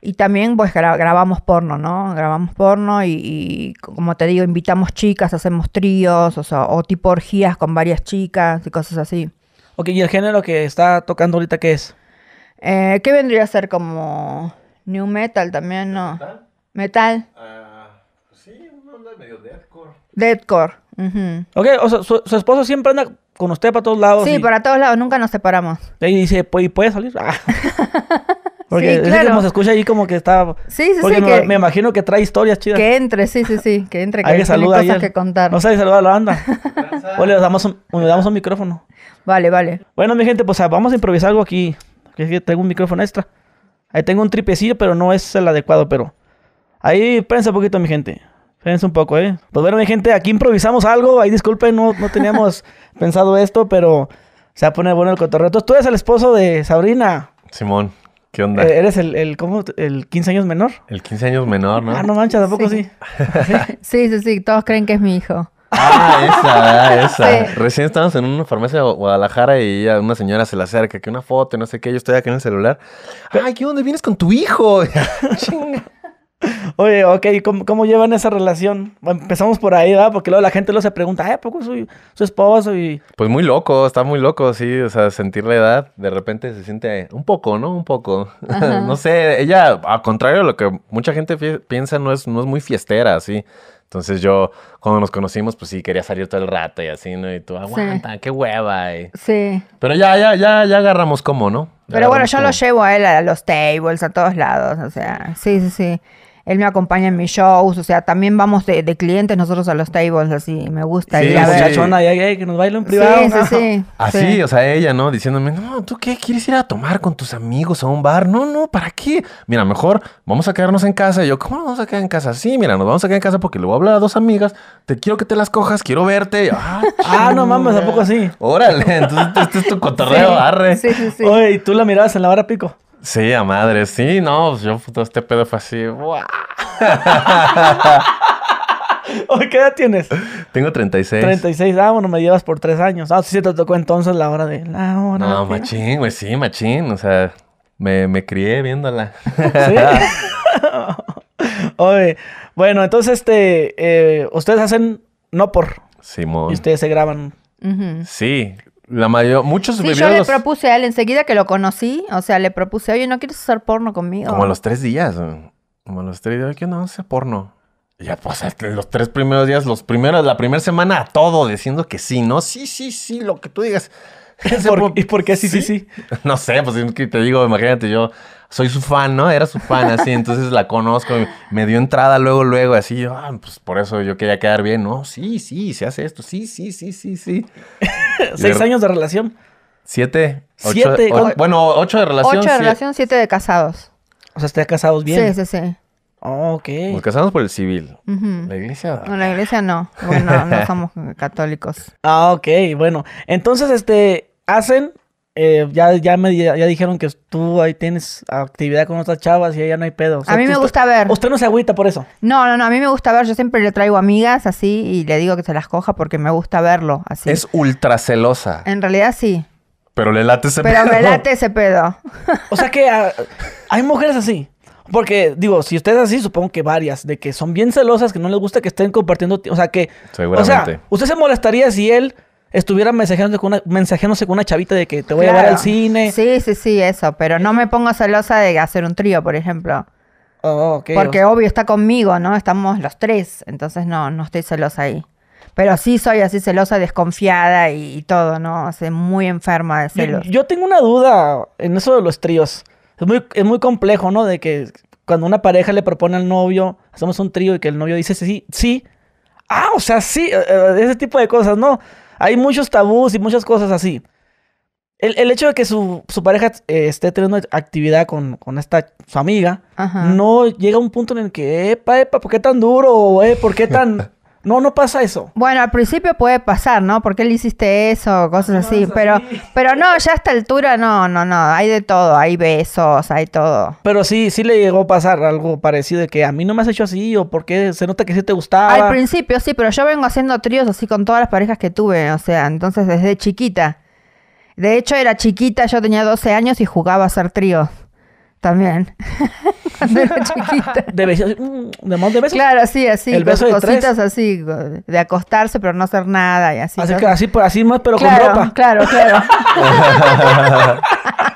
S1: Y también pues grabamos porno, ¿no? Grabamos porno y, como te digo, invitamos chicas, hacemos tríos, o sea, o tipo orgías con varias chicas y cosas así. Ok, ¿y el género que está tocando ahorita qué es? Eh, ¿Qué vendría a ser como New Metal también, no? ¿Metal? Metal. Ah,
S3: pues sí, una onda medio
S1: Deadcore. Deadcore,
S3: Ok, o sea, su, esposo siempre anda con usted para todos lados. Sí, para
S1: todos lados, nunca nos separamos.
S3: Y dice, ¿y puede salir? Ah.
S1: Porque sí, claro.
S3: escucha ahí como que está... Sí, sí, sí. Me, me imagino que trae historias chidas. Que
S1: entre, sí, sí, sí. Que entre, que hay cosas que contar. No que
S3: saludar a la banda. o le damos, un, le damos un micrófono. Vale, vale. Bueno, mi gente, pues vamos a improvisar algo aquí tengo un micrófono extra. Ahí tengo un tripecillo, pero no es el adecuado, pero... Ahí piensa un poquito, mi gente. piensa un poco, ¿eh? Pues bueno, mi gente, aquí improvisamos algo. Ahí disculpen, no, no teníamos pensado esto, pero se va a poner bueno el cotorreo. Entonces, tú eres el esposo de Sabrina.
S2: Simón, ¿qué onda? Eh, eres el, el, ¿cómo? El 15 años menor. El 15 años menor, ¿no? Ah, no
S3: manches, tampoco Sí,
S1: sí, sí, sí todos creen que es mi hijo.
S2: Ah, esa, ah, esa. Recién estábamos en una farmacia de Guadalajara y una señora se le acerca, que una foto, no sé qué, yo estoy aquí en el celular. Ay, ¿qué dónde ¿Vienes con tu hijo? Oye, ok, ¿cómo, llevan esa relación?
S3: empezamos por ahí, ¿verdad? Porque luego la gente luego se pregunta, ¿eh? poco soy su esposo? Y...
S2: Pues muy loco, está muy loco, sí. O sea, sentir la edad, de repente se siente un poco, ¿no? Un poco. no sé, ella, al contrario de lo que mucha gente piensa, no es, no es muy fiestera, sí. Entonces yo, cuando nos conocimos, pues sí, quería salir todo el rato y así, ¿no? Y tú, aguanta, qué hueva. Y... Sí. Pero ya, ya, ya, ya agarramos como, ¿no?
S1: Pero bueno, yo lo llevo a él a los tables, a todos lados, o sea, sí, sí, sí él me acompaña en mis shows, o sea, también vamos de, clientes nosotros a los tables, así, me gusta ir a que nos baila en privado. Sí, sí, sí.
S2: Así, o sea, ella, ¿no? Diciéndome, no, ¿tú qué? ¿Quieres ir a tomar con tus amigos a un bar? No, no, ¿para qué? Mira, mejor vamos a quedarnos en casa. Y yo, ¿cómo nos vamos a quedar en casa? Sí, mira, nos vamos a quedar en casa porque le voy a hablar a dos amigas, te quiero que te las cojas, quiero verte. Ah, ah no mames, ¿a poco así? Órale,
S3: entonces este es tu cotorreo, arre. Sí, sí, sí. Oye, ¿y tú la mirabas en la barra pico?
S2: Sí, a madre, sí, no, pues, yo todo este pedo fue así. ¿qué edad tienes? Tengo 36.
S3: 36, ah, bueno, me llevas por tres años. Ah, sí, te tocó entonces la hora de la hora. No,
S2: machín, güey, sí, machín. O sea, me, me crié viéndola. sí.
S3: Oye, bueno, entonces, este, eh, ustedes hacen no por. Simón. Y ustedes se graban.
S2: Sí, la mayor, muchos sí, yo le propuse
S1: a él enseguida que lo conocí, o sea, le propuse, oye, ¿no quieres hacer porno conmigo? Como a los
S2: tres días, como a los tres días, que no, hacer porno. ya, pues, este, los tres primeros días, los primeros, la primera semana, todo, diciendo que sí, ¿no? Sí, sí, sí, lo que tú digas. ¿Y por qué sí, sí, sí, No sé, pues es que te digo, imagínate, yo soy su fan, ¿no? Era su fan, así, entonces la conozco, me dio entrada luego, luego, así, ah, pues por eso yo quería quedar bien, ¿no? Sí, sí, se hace esto, sí, sí, sí, sí, sí. ¿Seis años de relación? Siete. siete. bueno, ocho de relación. Ocho de relación,
S1: siete, de casados. O sea, ¿estás casados bien? Sí, sí, sí.
S3: Oh, ok. Nos
S2: casamos por el civil. La iglesia.
S3: No,
S1: la iglesia no. Bueno, no somos
S3: católicos. Ah, ok, bueno. Entonces, este, hacen, eh, ya, ya me ya, dijeron que tú ahí tienes actividad con otras chavas y ya no hay pedo. a mí me gusta
S1: ver. Usted no se agüita por eso. No, no, no, a mí me gusta ver. Yo siempre le traigo amigas así y le digo que se las coja porque me gusta verlo así.
S2: Es ultra celosa.
S1: En realidad sí.
S2: Pero le late ese pedo. Pero me late
S1: ese pedo. o sea que ah, hay mujeres
S3: así. Porque, digo, si usted es así, supongo que varias, de que son bien celosas, que no les gusta que estén compartiendo. O sea que. Seguramente. O sea, usted se molestaría si él ...estuviera mensajeándose con una, con una chavita de que te voy a llevar al cine.
S1: Sí, sí, sí, eso. Pero no me pongo celosa de hacer un trío, por ejemplo. Oh, Porque obvio está conmigo, ¿no? Estamos los tres. Entonces no, no estoy celosa ahí. Pero sí soy así celosa, desconfiada y, todo, ¿no? muy enferma de celos.
S3: Yo, tengo una duda en eso de los tríos. Es muy, es muy complejo, ¿no? De que cuando una pareja le propone al novio, hacemos un trío y que el novio dice sí, sí. Ah, o sea, sí, eh, eh, ese tipo de cosas, ¿no? Hay muchos tabús y muchas cosas así. El, hecho de que su, pareja eh, esté teniendo actividad con, esta su amiga, no llega a un punto en el que, epa, epa, ¿por qué tan duro? Eh? ¿Por qué tan
S1: no, no pasa eso. Bueno, al principio puede pasar, ¿no? Porque le hiciste eso, cosas así. Pero, pero no, ya a esta altura no, no, no. Hay de todo, hay besos, hay todo. Pero
S3: sí, sí le llegó a pasar algo parecido de que a mí no me has hecho así o porque se nota que sí te gustaba. Al
S1: principio sí, pero yo vengo haciendo tríos así con todas las parejas que tuve, o sea, entonces desde chiquita. De hecho, era chiquita, yo tenía 12 años y jugaba a hacer tríos. También.
S3: ...de chiquita. De besos. Mm, ¿De de besos? Claro, sí, así. El de cositas
S1: así, de acostarse pero no hacer nada y así. Así, que así, así más, pero con ropa. Claro, claro.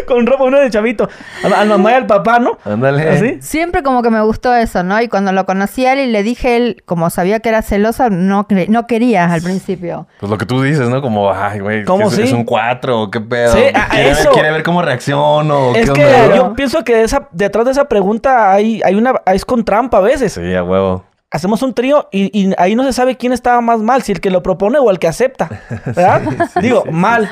S1: con ropa uno de chavito. Al, mamá y al
S2: papá, ¿no? Ándale. ¿Así?
S1: Siempre como que me gustó eso, ¿no? Y cuando lo conocí a él y le dije, él, como sabía que era celosa, no, no quería al principio.
S2: Pues lo que tú dices, ¿no? Como, ay, güey, ¿Cómo sí? es, un cuatro, qué pedo. Sí, quiere, ah, Ver, cómo reacciono. Es que yo
S3: pienso que esa, detrás de esa pregunta hay, hay una, es con trampa a veces. Sí, a huevo hacemos un trío y, ahí no se sabe quién estaba más mal, si el que lo propone o el que acepta, ¿verdad? Digo, mal,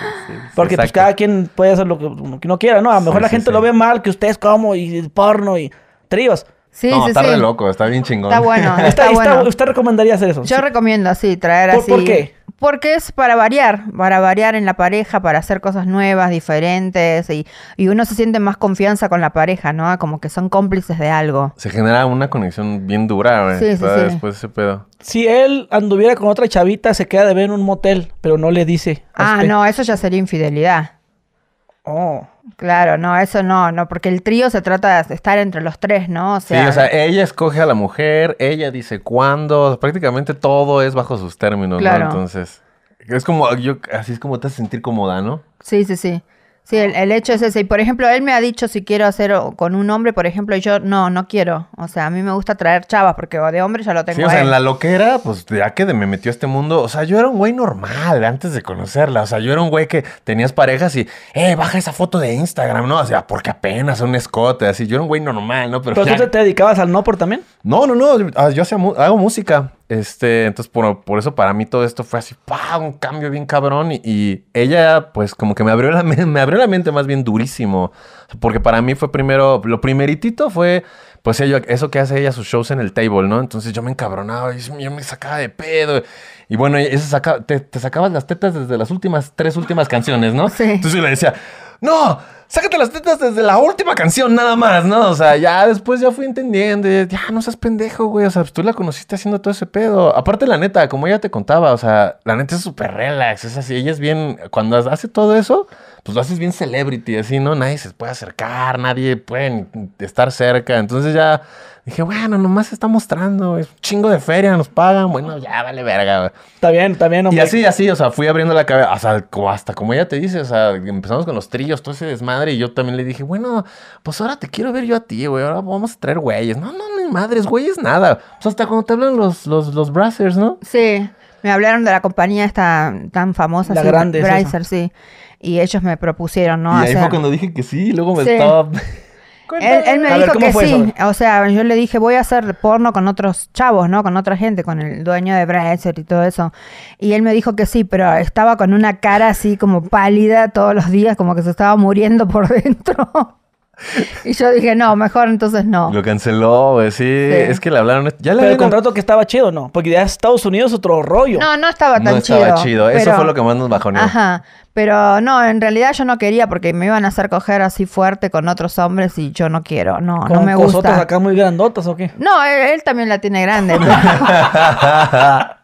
S3: porque cada quien puede hacer lo que, que no quiera, ¿no? A lo mejor la gente lo ve mal, que ustedes
S1: como y porno y tríos. Sí, sí, está loco,
S2: está bien chingón. Está bueno, está,
S3: bueno.
S1: ¿Usted recomendaría hacer eso? Yo recomiendo, sí, traer así. ¿Por qué? Porque es para variar, para variar en la pareja, para hacer cosas nuevas, diferentes, y, uno se siente más confianza con la pareja, ¿no? Ah, como que son cómplices de algo.
S2: Se genera una conexión bien dura, ¿verdad? Sí, sí, sí. Después de ese pedo.
S3: Si él anduviera con otra chavita, se queda de ver en un motel, pero no le dice. ah,
S2: no,
S1: eso ya sería infidelidad. Oh. Claro, no, eso no, no, porque el trío se trata de estar entre los tres, ¿no? O sea, sí, o sea,
S2: ella escoge a la mujer, ella dice cuándo, prácticamente todo es bajo sus términos, ¿no? Entonces, es como, yo, así es como te hace sentir cómoda, ¿no?
S1: Sí, sí, sí. Sí, el, hecho es ese. Y por ejemplo, él me ha dicho si quiero hacer con un hombre, por ejemplo, y yo no, no quiero. O sea, a mí me gusta traer chavas porque de hombre ya lo tengo. Sí, o sea, en
S2: la loquera, pues ya que me metió este mundo, o sea, yo era un güey normal antes de conocerla. O sea, yo era un güey que tenías parejas y, eh, baja esa foto de Instagram, ¿no? O sea, porque apenas un escote, así. Yo era un güey normal, ¿no? Pero, ¿Pero tú te dedicabas al no por también? No, no, no. Ah, yo hacía, hago música. Este, entonces, por, eso para mí todo esto fue así, Un cambio bien cabrón. Y, ella, pues, como que me abrió, la, me abrió la mente más bien durísimo. Porque para mí fue primero, lo primeritito fue pues ella, eso que hace ella, sus shows en el table, ¿no? Entonces yo me encabronaba, y yo me sacaba de pedo. Y bueno, eso te, sacabas las tetas desde las últimas, tres últimas canciones, ¿no? Sí. Entonces yo le decía, no, sácate las tetas desde la última canción nada más, ¿no? O sea, ya después ya fui entendiendo, ya, no seas pendejo, güey, o sea, pues tú la conociste haciendo todo ese pedo. Aparte, la neta, como ella te contaba, o sea, la neta es súper relax, es así, ella es bien, cuando hace todo eso pues lo haces bien celebrity, así, ¿no? Nadie se puede acercar, nadie puede estar cerca. Entonces ya dije, bueno, nomás se está mostrando, es un chingo de feria, nos pagan, bueno, ya vale verga. Está bien, está bien. Hombre. Y así, así, o sea, fui abriendo la cabeza, o sea, hasta como ella te dice, o sea, empezamos con los trillos, todo ese desmadre, y yo también le dije, bueno, pues ahora
S1: te quiero ver yo a ti, güey, ahora vamos a traer güeyes. No, no,
S2: ni madres, güeyes,
S1: nada. O hasta cuando te hablan los, los, los brassers, ¿no? Sí. Me hablaron de la compañía esta tan famosa. La grande. sí. Y ellos me propusieron, ¿no? Y ahí cuando
S2: dije que sí, luego me estaba...
S1: él, me dijo que sí, o sea, yo le dije, voy a hacer porno con otros chavos, ¿no? Con otra gente, con el dueño de Brazzer y todo eso. Y él me dijo que sí, pero estaba con una cara así como pálida todos los días, como que se estaba muriendo por dentro. Y yo dije, no, mejor entonces no.
S2: Lo canceló, güey, pues, sí. Es que le hablaron. Ya le pero el contrato que estaba chido, no. Porque ya Estados Unidos otro rollo. No,
S1: no estaba tan chido. estaba chido. Eso fue lo que más nos bajoneó. Ajá. Pero no, en realidad yo no quería porque me iban a hacer coger así fuerte con otros hombres y yo no quiero. No, no me gusta. acá muy grandotas o qué? No, él, también la tiene grande.
S3: a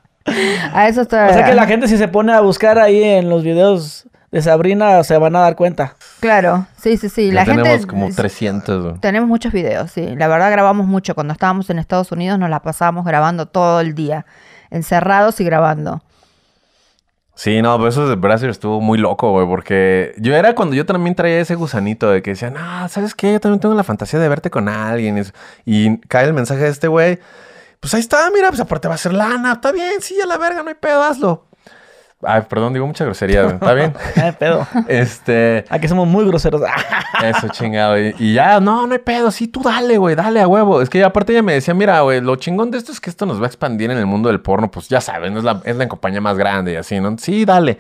S1: eso estoy. O sea que la
S3: gente, si se pone a buscar ahí en los videos de Sabrina se van a dar cuenta.
S1: Claro, sí, sí, sí. La gente, tenemos como
S2: 300.
S1: Tenemos muchos videos, sí. La verdad grabamos mucho. Cuando estábamos en Estados Unidos nos la pasábamos grabando todo el día, encerrados y grabando.
S2: Sí, no, pero eso de Brasil estuvo muy loco, güey, porque yo era cuando yo también traía ese gusanito de que decía,
S1: ah, ¿sabes qué? Yo también
S2: tengo la fantasía de verte con alguien. Y cae el mensaje de este güey, pues ahí está, mira, pues aparte va a ser lana, está bien, sí, a la verga, no hay pedo, hazlo. Ay, perdón, digo mucha grosería, está bien. Ay, pedo. Este. Aquí somos muy groseros. eso, chingado. Y, ya, no, no hay pedo. Sí, tú dale, güey, dale a huevo. Es que aparte ella me decía, mira, güey, lo chingón de esto es que esto nos va a expandir en el mundo del porno. Pues ya saben, es la, es la compañía más grande y así, ¿no? Sí, dale.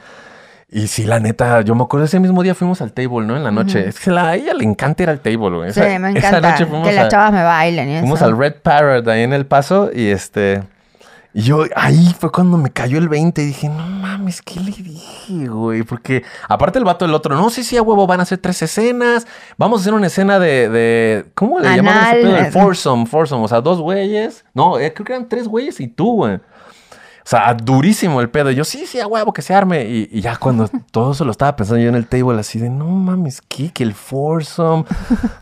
S2: Y sí, la neta, yo me acuerdo ese mismo día fuimos al table, ¿no? En la noche. Es que a ella le encanta ir al table, güey. Sí, me encanta. Esa noche fuimos que las chavas me bailen. Y fuimos al Red Parrot ahí en El Paso y este. Y yo ahí fue cuando me cayó el 20 y dije, no
S1: mames, ¿qué le
S2: dije, güey? Porque aparte el vato del otro, no, sí, sí, a huevo, van a hacer tres escenas, vamos a hacer una escena de, ¿cómo le llamamos a ese pedo? El foursome, foursome, o sea, dos güeyes, no, eh, creo que eran tres güeyes y tú, güey. O sea, durísimo el pedo. Yo, sí, sí, a huevo, que se arme. Y, ya cuando todo eso lo estaba pensando yo en el table, así de, no mames, ¿qué? Que el foursome.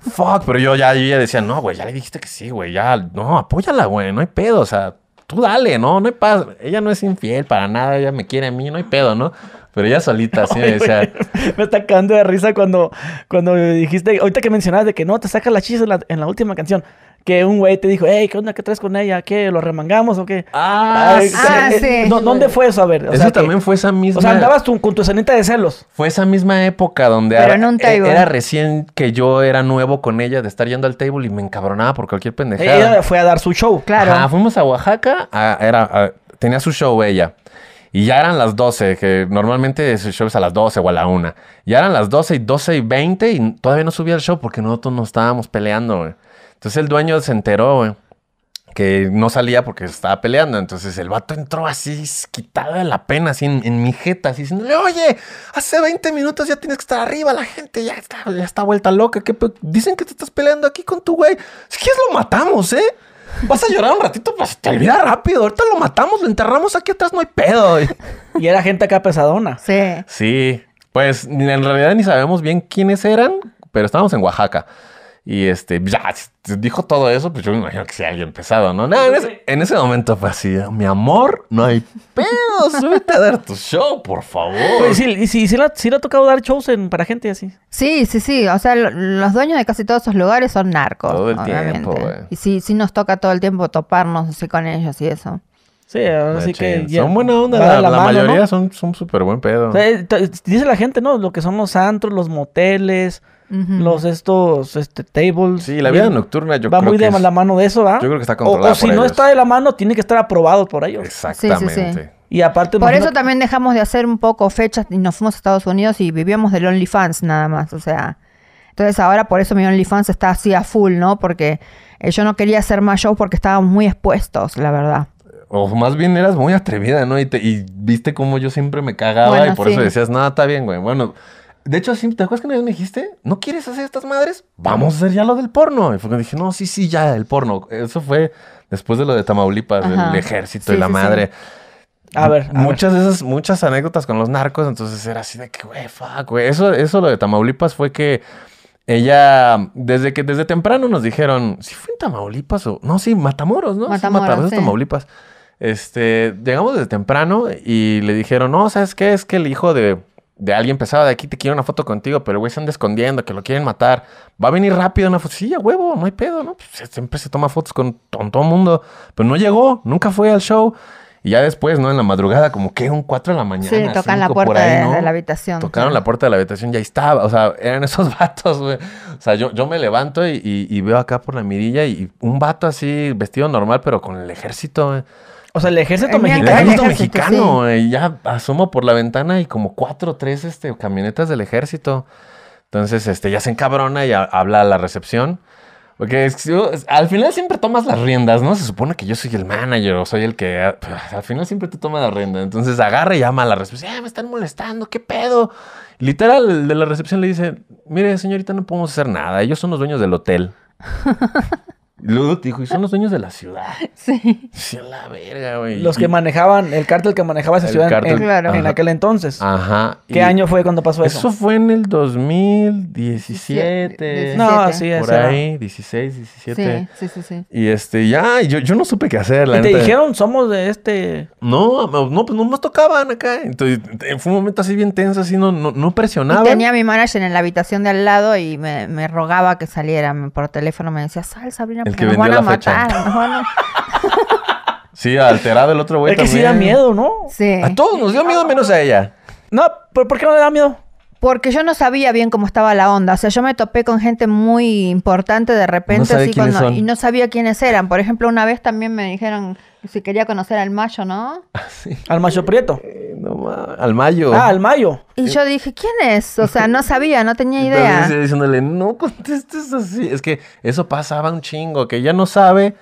S2: Fuck. Pero yo ya, yo ya decía, no, güey, ya le dijiste que sí, güey, ya, no, apóyala, güey, no hay pedo. O sea, tú dale, ¿no? No hay paz. Ella no es infiel para nada, ella me quiere a mí, no hay pedo, ¿no? Pero ella solita, sí, o sea.
S3: Me está cagando de risa cuando, cuando dijiste, ahorita que mencionabas de que no, te sacas la chis en la, última canción que un güey te dijo, hey, ¿qué onda? ¿Qué traes con ella? ¿Qué? ¿Lo remangamos o qué? Ah, sí. Ah, eh, sí. ¿Dónde fue eso? A ver. eso también fue esa misma. O sea, andabas con tu escenita de celos.
S2: Fue esa misma época donde e-, era, recién que yo era nuevo con ella de estar yendo al table y me encabronaba por cualquier pendejada. Ella
S3: fue a dar su show. Claro.
S2: fuimos a Oaxaca. era, tenía su show ella. Y ya eran las 12, que normalmente el show es a las 12 o a la 1. Ya eran las 12 y 12 y 20 y todavía no subía el show porque nosotros nos estábamos peleando, güey. Entonces el dueño se enteró, güey, que no salía porque estaba peleando. Entonces el vato entró así, quitado de la pena, así en, mi jeta, así diciéndole, oye, hace 20 minutos ya tienes que estar arriba, la gente ya está, ya está vuelta loca. ¿Qué dicen que te estás peleando aquí con tu güey. Si quieres lo matamos, ¿eh? Vas a llorar un ratito, pues te olvida rápido. Ahorita lo matamos, lo enterramos aquí atrás, no hay pedo.
S3: Y era gente acá pesadona. Sí.
S2: Sí. Pues en realidad ni sabemos bien quiénes eran, pero estábamos en Oaxaca. Y este, pues, ya, dijo todo eso, pues yo me imagino que sea alguien pesado, ¿no? en, ese, momento fue así, mi amor, no hay
S1: pedo, súbete a dar
S2: tu show, por favor. Pues, y sí, sí,
S3: sí, le ha, tocado dar shows en, para gente así.
S1: Sí, sí, sí, o sea, los dueños de casi todos esos lugares son narcos. Todo el tiempo, güey. Y sí, sí nos toca todo el tiempo toparnos así con ellos y eso. Sí,
S3: así que... son buena onda, la, la mayoría son
S2: súper buen pedo.
S1: Eh,
S3: dice la gente, ¿no? Lo que son los antros, los moteles, los estos, este, tables. Sí, la vida nocturna yo creo que... va muy de la mano de eso, ¿va? Yo creo que está controlada O, si no está de la mano, tiene que estar aprobado por ellos. Exactamente. Y aparte... Por eso
S1: también dejamos de hacer un poco fechas y nos fuimos a Estados Unidos y vivíamos del OnlyFans nada más, o sea... Entonces ahora por eso mi OnlyFans está así a full, ¿no? Porque eh, yo no quería hacer más shows porque estábamos muy expuestos, la verdad
S2: o más bien eras muy atrevida, ¿no? Y, te, y viste cómo yo siempre me cagaba y por eso decías, nada, está bien, güey. Bueno, de hecho, ¿te acuerdas que una vez me dijiste, no quieres hacer estas madres? Vamos a hacer ya lo del porno. Y fue cuando dije, no, sí, sí, ya, el porno. Eso fue después de lo de Tamaulipas, el ejército y la madre.
S1: A ver, muchas
S2: de esas, muchas anécdotas con los narcos, entonces era así de que, güey, fuck, güey. Eso, eso lo de Tamaulipas fue que ella, desde que desde temprano nos dijeron, si ¿sí fue en Tamaulipas o no, sí, Matamoros, ¿no? Matamoros, sí, Tamaulipas. Este, llegamos desde temprano y le dijeron, no, ¿sabes qué? Es que el hijo de, de alguien pesaba de aquí te quiere una foto contigo, pero güey se anda escondiendo, que lo quieren matar. Va a venir rápido una foto. Sí, huevo, no hay pedo, ¿no? Pues, siempre se toma fotos con, con, todo mundo. Pero no llegó, nunca fue al show. Y ya después, ¿no? En la madrugada, como que un 4 de la mañana. Sí, tocan la puerta de, la
S1: habitación. Tocaron la
S2: puerta de la habitación, ya estaba. O sea, eran esos vatos, güey. O sea, yo, me levanto y, veo acá por la mirilla y un vato así, vestido normal, pero con el ejército, güey. O sea, el ejército mexicano. El ejército, mexicano. Y ya asomo por la ventana y como cuatro o tres este, camionetas del ejército. Entonces, este, ya se encabrona y habla a la recepción. Porque al final siempre tomas las riendas, ¿no? Se supone que yo soy el manager o soy el que... Ah, pues, al final siempre te toma la rienda. Entonces agarra y llama a la recepción. Eh, me están molestando, ¿qué pedo? Literal, el de la recepción le dice, mire, señorita, no podemos hacer nada. Ellos son los dueños del hotel. Ludo dijo, y son los dueños de la ciudad. Sí. Sí, la verga,
S3: güey. Los que manejaban, el cártel que manejaba esa ciudad en, aquel entonces.
S2: Ajá. ¿Qué año fue cuando pasó eso? Eso fue en el 2017. No, No, es. Por ahí, 16, 17. Sí, sí, sí, Y este, ya, yo, yo no supe qué hacer, ¿Y te dijeron, somos de este...? No, no, pues no nos tocaban acá. Entonces, eh, fue un momento así bien tenso, así no, no, no tenía
S1: a mi manager en la habitación de al lado y me, me rogaba que saliera. Por teléfono me decía, sal, Sabrina, el que vendió la fecha.
S2: sí, alterado el otro güey. Es que sí da miedo,
S1: ¿no? Sí. A todos nos dio miedo menos a ella. No, pero ¿por qué no le da miedo? Porque yo no sabía bien cómo estaba la onda. O sea, yo me topé con gente muy importante de repente y no sabía quiénes eran. Por ejemplo, una vez también me dijeron si quería conocer al Mayo, ¿no? Ah,
S2: sí. Al Mayo Prieto. Eh, al Mayo. Ah, al Mayo.
S1: Y yo dije, ¿quién es? O sea, no sabía, no tenía idea.
S2: diciéndole, no contestes así. Es que eso pasaba un chingo, que ya no sabe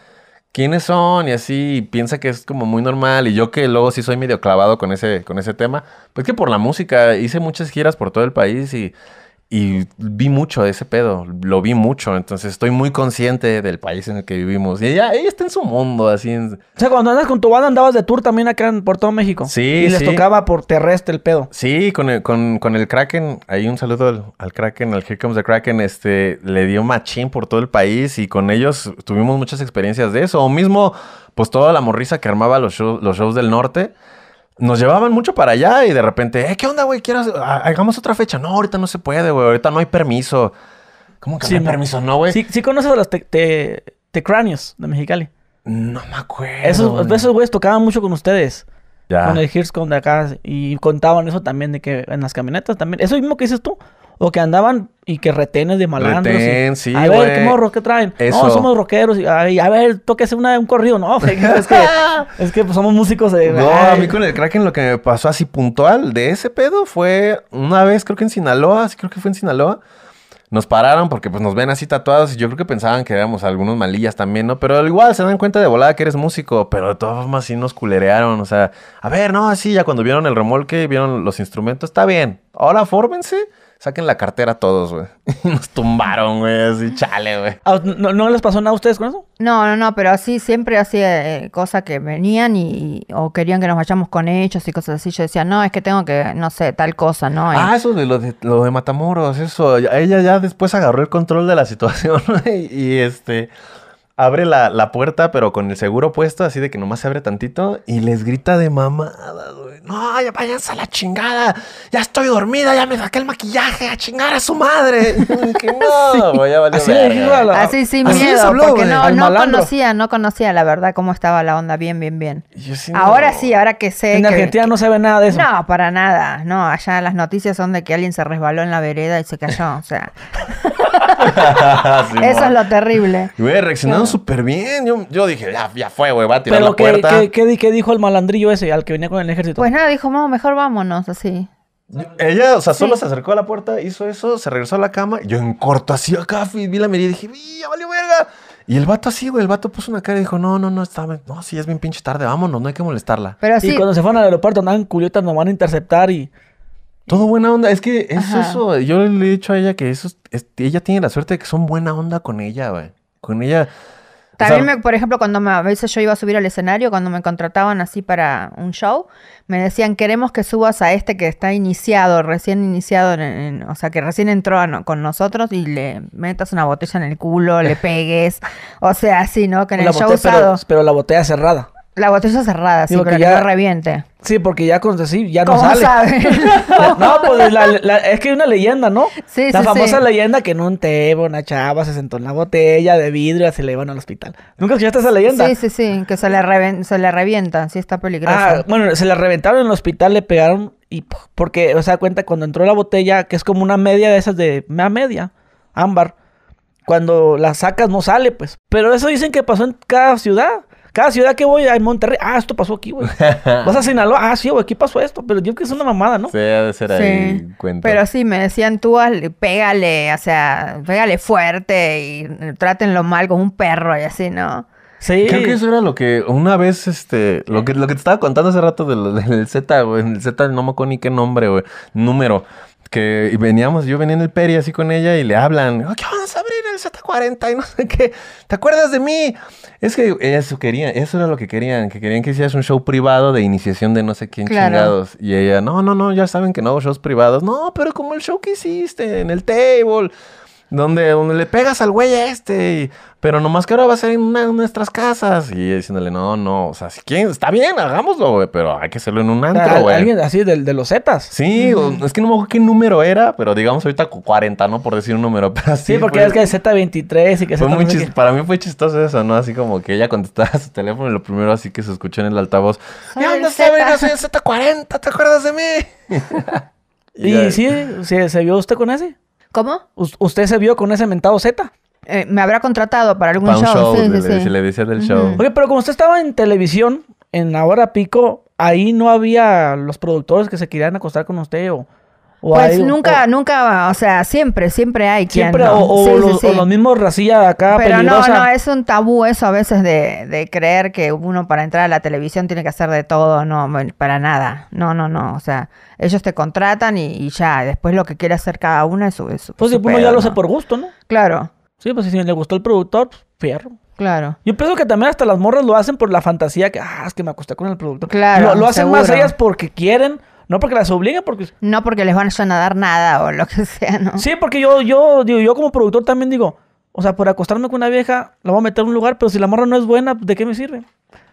S2: ¿quiénes son? Y así, piensa que es como muy normal. Y yo que luego sí soy medio clavado con ese, con ese tema, pues que por la música hice muchas giras por todo el país y y vi mucho de ese pedo, lo vi mucho, entonces estoy muy consciente del país en el que vivimos. Y ella, ella está en su mundo, así. O
S3: sea, cuando andas con tu banda andabas de tour también acá por todo México. Sí. Y les tocaba por terrestre el pedo.
S2: Sí, con el, Kraken, ahí un saludo al, Kraken, al Here Comes the Kraken, este, le dio machín por todo el país y con ellos tuvimos muchas experiencias de eso. O mismo, pues toda la morrisa que armaba los, los shows del norte nos llevaban mucho para allá y de repente, eh, ¿qué onda, güey? ¿Quieres, hagamos otra fecha? No, ahorita no se puede, güey. Ahorita no hay permiso. ¿Cómo que no hay permiso? No, güey. Sí, sí conoces a los te, te, de Mexicali. No me acuerdo. Esos, esos güeyes
S3: tocaban mucho con ustedes. Ya. Con el Hearscom de acá. Y contaban eso también de que en las camionetas también. Eso mismo que dices tú. O que andaban y que retenes de malandros. sí, a ver, ¿qué morro que traen? No, somos rockeros. a ver, tóquese una, un corrido. No, es que, es que pues, somos músicos. de... no, a mí
S2: con el Kraken lo que me pasó así puntual de ese pedo fue una vez, creo que en Sinaloa, sí creo que fue en Sinaloa. Nos pararon porque pues nos ven así tatuados y yo creo que pensaban que éramos algunos malillas también, ¿no? Pero igual se dan cuenta de volada que eres músico, pero de todas formas sí nos culerearon, o sea, a ver, no, así ya cuando vieron el remolque, vieron los instrumentos, está bien, ahora fórmense Saquen la cartera todos, güey. nos tumbaron, güey, así, chale, güey. ¿No, les pasó nada a ustedes con eso?
S1: No, no, no, pero así siempre así. Eh, eh, cosas que venían y, o querían que nos vayamos con hechos y cosas así. Yo decía, no, es que tengo que, no sé, tal cosa, ¿no? Ah,
S2: eso de lo, de Matamoros, eso. Ella ya después agarró el control de la situación güey. y este abre la, puerta, pero con el seguro puesto, así de que nomás se abre tantito, y les grita de mamada, No, ya váyanse a la chingada. Ya estoy dormida, ya me saqué el maquillaje, a chingar a su madre. que no, ya valió.
S1: Así, sin miedo, porque no, no conocía, no conocía la verdad cómo estaba la onda, bien, bien, bien. ahora sí, ahora que sé En Argentina no se ve nada de eso. No, para nada. No, allá las noticias son de que alguien se resbaló en la vereda y se cayó, o sea...
S2: Eso es lo
S1: terrible.
S2: Güey, reaccionaron súper bien. Yo, dije, ah, ya, fue, güey, va a tirar la puerta.
S1: Qué,
S3: dijo el malandrillo ese al que venía con el ejército? Pues
S1: nada, dijo, vamos, mejor vámonos, así.
S3: Ella, o sea, solo se acercó
S2: a la puerta, hizo eso, se regresó a la cama. Yo en corto, así acá, vi la mirada y dije, ¡ya valió verga! Y el vato así, güey, el vato puso una cara y dijo, no, no, no, está, no, sí, es bien pinche tarde, vámonos, no hay que molestarla. Pero Y cuando se fueron al aeropuerto andaban culiotas, nos van a interceptar y... Todo buena onda. Es que es eso. Yo le he dicho a ella que eso. ella tiene la suerte de que son buena onda con ella, güey. Con ella.
S1: También, por ejemplo, cuando me, a veces yo iba a subir al escenario, cuando me contrataban así para un show, me decían, queremos que subas a este que está iniciado, recién iniciado, o sea, que recién entró con nosotros y le metas una botella en el culo, le pegues, o sea, así, ¿no? Que en el show usado. Pero la botella cerrada. La botella está cerrada, sí, porque que ya reviente.
S3: Sí, porque ya con sí, ya no ¿Cómo no, pues es que hay una leyenda,
S1: ¿no? Sí, La famosa
S3: leyenda que en un tebo una chava se sentó en la botella de vidrio y se la iban al hospital. ¿Nunca escuchaste esa leyenda? Sí,
S1: sí, sí, que se le, se le revienta, sí está peligroso. Ah,
S3: bueno, se la reventaron en el hospital, le pegaron y porque, o sea, cuenta cuando entró la botella, que es como una media de esas de media, ámbar. Cuando la sacas no sale, pues. Pero eso dicen que pasó en cada ciudad. Cada ciudad que voy, a Monterrey, ah, esto pasó aquí, güey. Vas a Sinaloa, ah, sí, güey, aquí pasó esto. Pero yo que es una mamada, ¿no? Sí, de ser ahí sí.
S1: Pero sí, me decían tú, pégale, o sea, pégale fuerte y trátenlo mal como un perro y así, ¿no?
S2: Sí. Creo que eso era lo que una vez, este, lo que, lo que te estaba contando hace rato del, del Z, güey, el Z, no me acuerdo ni qué nombre, güey, número, que veníamos, yo venía en el Peri así con ella y le hablan, oh, ¿qué vas a abrir el Z40? Y no sé qué, ¿te acuerdas de mí? Es que eso querían, eso era lo que querían, que querían que hicieras un show privado de iniciación de no sé quién chingados. Y ella, no, no, no, ya saben que no hago shows privados. No, pero como el show que hiciste en el table. Donde, donde le pegas al güey a este, pero nomás que ahora va a ser en una de nuestras casas. Y diciéndole, no, no, o sea, si quieren, está bien, hagámoslo, güey, pero hay que hacerlo en un antro, güey. Alguien así, de, de los Zetas. Sí, es que no me acuerdo qué número era, pero digamos ahorita 40, ¿no? Por decir un número, pero así. Sí, porque es que
S3: Z23 y que fue z
S2: Para mí fue chistoso eso, ¿no? Así como que ella contestaba su teléfono y lo primero así que se escuchó en el altavoz. ¿Qué dónde Sabrina? Soy el Z40, ¿te acuerdas de mí? ¿Y, sí,
S3: sí? ¿Se vio usted con ese? ¿Cómo? ¿Usted se vio con ese mentado Z? Eh, me habrá contratado para algún show. del show. Oye, pero como usted estaba en televisión, en ahora pico, ahí no había los productores que se querían acostar con usted o pues nunca,
S1: nunca, o sea, siempre, siempre hay quien. Siempre, o, los,
S3: mismos racillas acá Pero no, no,
S1: es un tabú eso a veces de, creer que uno para entrar a la televisión tiene que hacer de todo, no, para nada. No, no, no, o sea, ellos te contratan y, ya, después lo que quiere hacer cada uno es su. pues si uno ya lo hace por gusto, ¿no? Claro.
S3: Sí, pues si le gustó el productor, pues, fierro. Claro. Yo pienso que también hasta las morras lo hacen por la fantasía que, ah, es que me acosté con el productor. Claro. Lo, lo hacen más ellas porque quieren no porque las obligue, porque... No porque les van a sonar nada o lo que sea, ¿no? Sí, porque yo, yo, digo, yo como productor también digo, o sea, por acostarme con una vieja, la voy a meter en un lugar, pero si la morra no es buena, ¿de qué me sirve?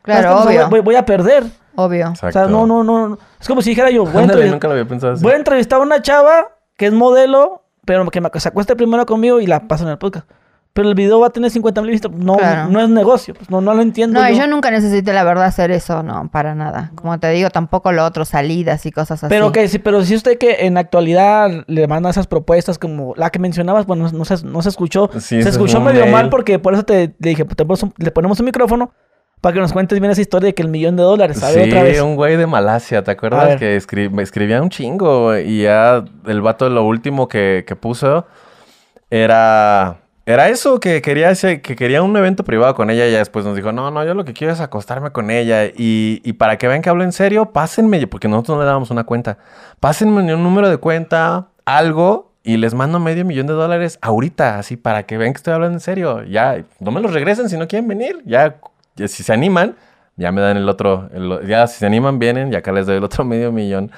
S3: Claro, obvio. Voy, a perder.
S2: Obvio. O sea, no, no, no,
S3: Es como si dijera yo, voy,
S2: voy
S3: a entrevistar a una chava que es modelo, pero que me, se acueste primero conmigo y la paso en el podcast pero el video va a tener 50 mil vistas. No, no es negocio, pues, no, no lo entiendo. No, yo. nunca necesité
S1: la verdad hacer eso, no, para nada. Como te digo, tampoco lo otro, salidas y cosas así. Pero que
S3: sí, pero si usted que en actualidad le manda esas propuestas como la que mencionabas, bueno, no se, escuchó. se escuchó medio mal porque por eso te, dije, le ponemos un micrófono para que nos cuentes bien esa historia de que el millón de dólares, a sí, un
S2: güey de Malasia, ¿te acuerdas? Que escribía un chingo y ya el vato lo último que, que puso era era eso, que quería, que quería un evento privado con ella y ya después nos dijo, no, no, yo lo que quiero es acostarme con ella y, y para que vean que hablo en serio, pásenme, porque nosotros no le dábamos una cuenta, pásenme un número de cuenta, algo, y les mando medio millón de dólares ahorita, así para que vean que estoy hablando en serio, ya, no me los regresen si no quieren venir, ya, si se animan, ya me dan el otro, ya si se animan vienen y acá les doy el otro medio millón.